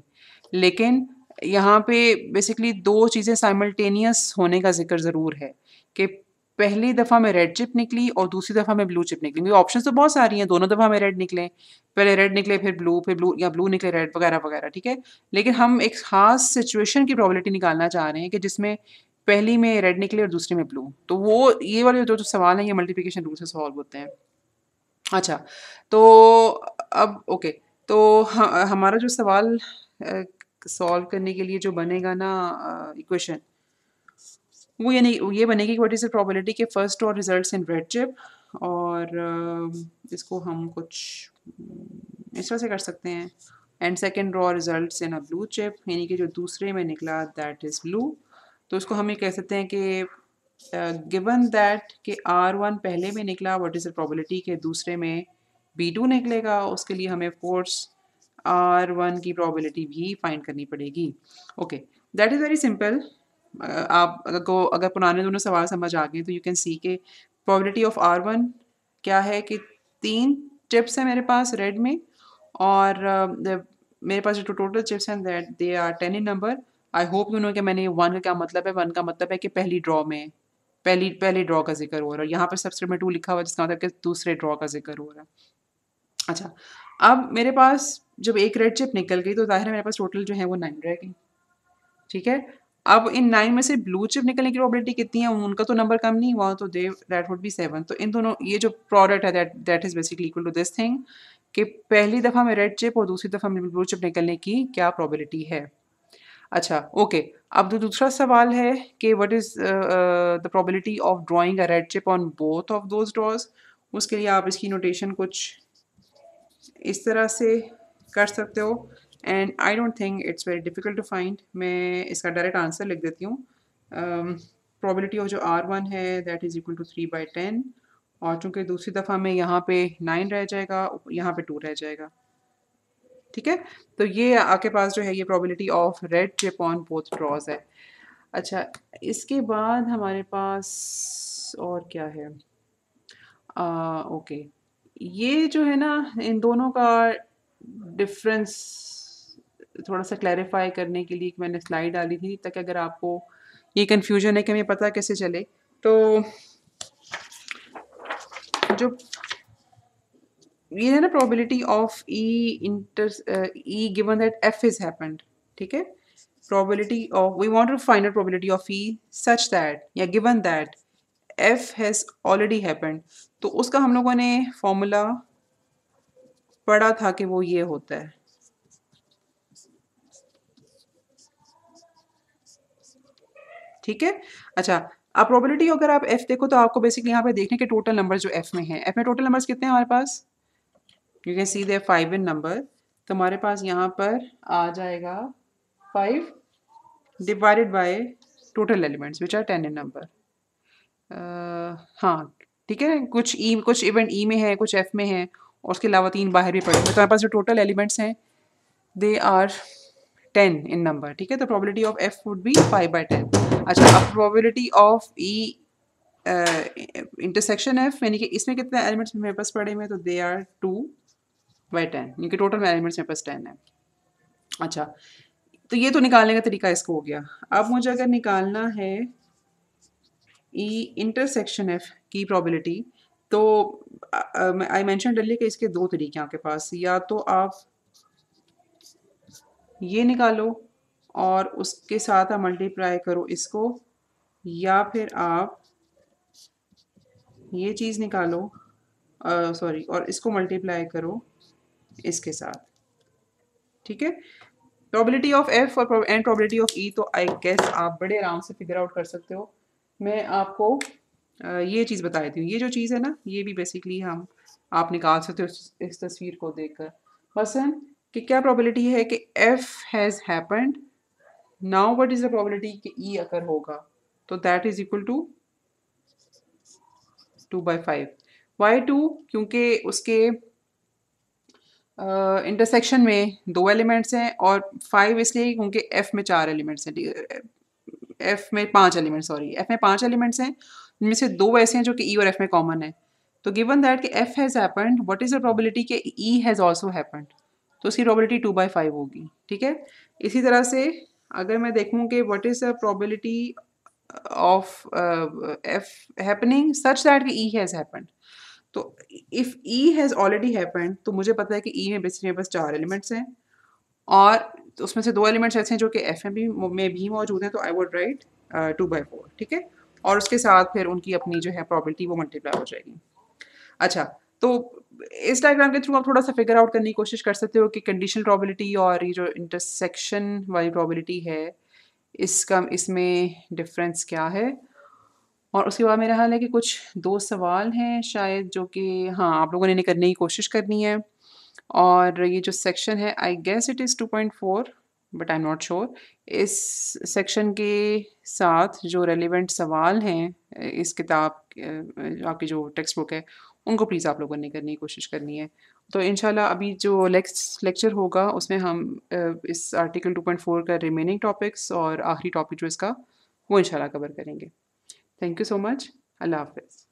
लेकिन यहाँ पे बेसिकली दो चीज़ें साइमल्टेनियस होने का जिक्र ज़रूर है कि पहली दफ़ा में रेड चिप निकली और दूसरी दफ़ा में ब्लू चिप निकली क्योंकि ऑप्शन तो बहुत सारी हैं दोनों दफ़ा में रेड निकले पहले रेड निकले फिर ब्लू फिर ब्लू या ब्लू निकले रेड वगैरह वगैरह ठीक है लेकिन हम एक ख़ास सिचुएशन की प्रॉबलिटी निकालना चाह रहे हैं कि जिसमें पहली में रेड निकले और दूसरी में ब्लू तो वो ये वाले जो जो सवाल हैं ये मल्टीप्लिकेशन रूल से सॉल्व होते हैं अच्छा तो अब ओके तो हमारा जो सवाल सॉल्व करने के लिए जो बनेगा ना इक्वेशन वो ये नहीं ये बनेगी वट इज़ द प्रोबेबिलिटी के फर्स्ट और रिजल्ट इन रेड चिप और इसको हम कुछ इस तरह से कर सकते हैं and second draw result in a blue chip यानी कि जो दूसरे में निकला दैट इज़ ब्लू तो इसको हम ये कह सकते हैं कि गिवन दैट कि आर वन पहले में निकला व्हाट इज़ द प्रोबेबिलिटी के दूसरे में बी टू निकलेगा उसके लिए हमें फोर्स आर वन की प्रॉबिलिटी भी फाइंड करनी पड़ेगी okay that is very simple आप को अगर पुराने दोनों सवाल समझ आ गए तो यू कैन सी के प्रॉबिलिटी ऑफ आर वन क्या है कि तीन चिप्स हैं मेरे पास रेड में और uh, मेरे पास जो टोटल चिप्स हैं that they are ten in number I hope you know कि मैंने वन का क्या मतलब है वन का मतलब है कि पहली ड्रॉ में पहली पहले ड्रॉ का जिक्र हो रहा है और यहाँ पर सबसे में टू लिखा हुआ जिसका मतलब कि दूसरे ड्रॉ का जिक्र हो रहा है अच्छा अब मेरे पास जब एक रेड चिप निकल गई तो जाहिर है मेरे पास टोटल जो है वो नाइन रह गई ठीक है अब इन नाइन में से ब्लू चिप निकलने की प्रोबेबिलिटी कितनी है उनका तो नंबर कम नहीं हुआ तो they that would be seven तो इन दोनों ये जो प्रोडक्ट है that that is basically equal to this thing कि पहली दफ़ा में रेड चिप और दूसरी दफ़ा में ब्लू चिप निकलने की क्या प्रोबेबिलिटी है अच्छा ओके अब जो दूसरा सवाल है कि what is the probability of drawing a red chip on both of those draws उसके लिए आप इसकी नोटेशन कुछ इस तरह से कर सकते हो and I don't think it's very difficult to find मैं इसका डायरेक्ट आंसर लिख देती हूँ प्रॉबिलिटी um, ऑफ जो आर वन है that is equal to three by ten और चूँकि दूसरी दफ़ा में यहाँ पे नाइन रह जाएगा यहाँ पे टू रह जाएगा ठीक है तो ये आपके पास जो है ये probability of red on both draws है अच्छा इसके बाद हमारे पास और क्या है आ, uh, ओके ये जो है ना इन दोनों का डिफरेंस थोड़ा सा क्लैरिफाई करने के लिए मैंने स्लाइड डाली थी ताकि अगर आपको ये कन्फ्यूजन है कि हमें पता कैसे चले तो जो ये है ना probability of E inter E given that F is happened ठीक है probability of we want to find out probability of E such that या given that F has already happened तो उसका हम लोगों ने फॉर्मूला पढ़ा था कि वो ये होता है ठीक है अच्छा अब प्रोबेबिलिटी अगर आप एफ देखो तो आपको बेसिकली यहाँ पे देखने के टोटल नंबर जो एफ में हैं एफ में टोटल नंबर्स कितने हैं हमारे पास you can see they five in number तो हमारे पास यहाँ पर आ जाएगा five divided by total elements which are ten in number हाँ ठीक है कुछ ई e, कुछ इवेंट ई e में है कुछ एफ में है और उसके अलावा तीन बाहर भी पड़े हुए तो हमारे पास जो टोटल एलिमेंट्स हैं they are ten in number ठीक है तो probability of F would be five by ten अच्छा अब probability of E intersection F यानी कि इसमें कितने एलिमेंट्स मेरे पास पड़े हुए हैं तो they are two by ten यानी कि टोटल एलिमेंट्स मेरे पास टेन है अच्छा तो ये तो निकालने का तरीका इसको हो गया अब मुझे अगर निकालना है ई इंटरसेक्शन एफ की प्रॉबिलिटी तो आई मैंशन डल्ले कि इसके दो तरीके आपके पास या तो आप ये निकालो और उसके साथ आप मल्टीप्लाई करो इसको या फिर आप ये चीज़ निकालो सॉरी और इसको मल्टीप्लाई करो इसके साथ ठीक है प्रोबेबिलिटी ऑफ एफ और एंड प्रोबेबिलिटी ऑफ ई तो आई गेस आप बड़े आराम से फिगर आउट कर सकते हो मैं आपको ये चीज़ बता देती हूँ ये जो चीज़ है ना ये भी बेसिकली हम आप निकाल सकते हो इस तस्वीर को देखकर मसन कि क्या प्रोबेबिलिटी है कि F has happened now what is the probability कि ई e अगर होगा तो that is equal to two by five वाई टू क्योंकि उसके इंटरसेक्शन uh, में दो एलिमेंट्स हैं और फाइव इसलिए क्योंकि एफ में चार एलिमेंट्स हैं एफ में पांच एलिमेंट सॉरी एफ में पांच एलिमेंट्स हैं जिनमें से दो ऐसे हैं जो कि ई e और एफ में कॉमन है तो गिवन दैट कि F has happened what is the probability कि ई हैज़ आल्सो हैपेंड तो उसकी प्रोबेबिलिटी टू बाई फाइव होगी ठीक है इसी तरह से अगर मैं देखूँ कि what is the probability of F happening such that कि ई हैज़ हैपेंड तो if E has already happened तो मुझे पता है कि ई e में बेसिकली मेरे पास चार एलिमेंट्स हैं और तो उसमें से दो एलिमेंट्स ऐसे हैं जो कि एफ में भी मौजूद हैं तो I would write two by four ठीक है और उसके साथ फिर उनकी अपनी जो है प्रॉबलिटी वो मल्टीप्लाई हो जाएगी अच्छा तो इस डायग्राम के थ्रू आप थोड़ा सा फिगर आउट करने की कोशिश कर सकते हो कि कंडीशनल प्रॉबिलिटी और ये जो इंटरसेक्शन वाली प्रॉबिलिटी है इसका इसमें डिफरेंस क्या है और उसके बाद मेरा हाल है कि कुछ दो सवाल हैं शायद जो कि हाँ आप लोगों ने करने की कोशिश करनी है और ये जो सेक्शन है I guess it is two point four but I am not sure इस सेक्शन के साथ जो रेलिवेंट सवाल हैं इस किताब आपकी जो टेक्स्ट बुक है उनको प्लीज़ आप लोगों ने करने की कोशिश करनी है तो इन अभी जो लेक्चर होगा उसमें हम इस आर्टिकल 2.4 का रिमेनिंग टॉपिक्स और आखिरी टॉपिक जो इसका वो इन कवर करेंगे थैंक यू सो मच अल्लाह हाफिज़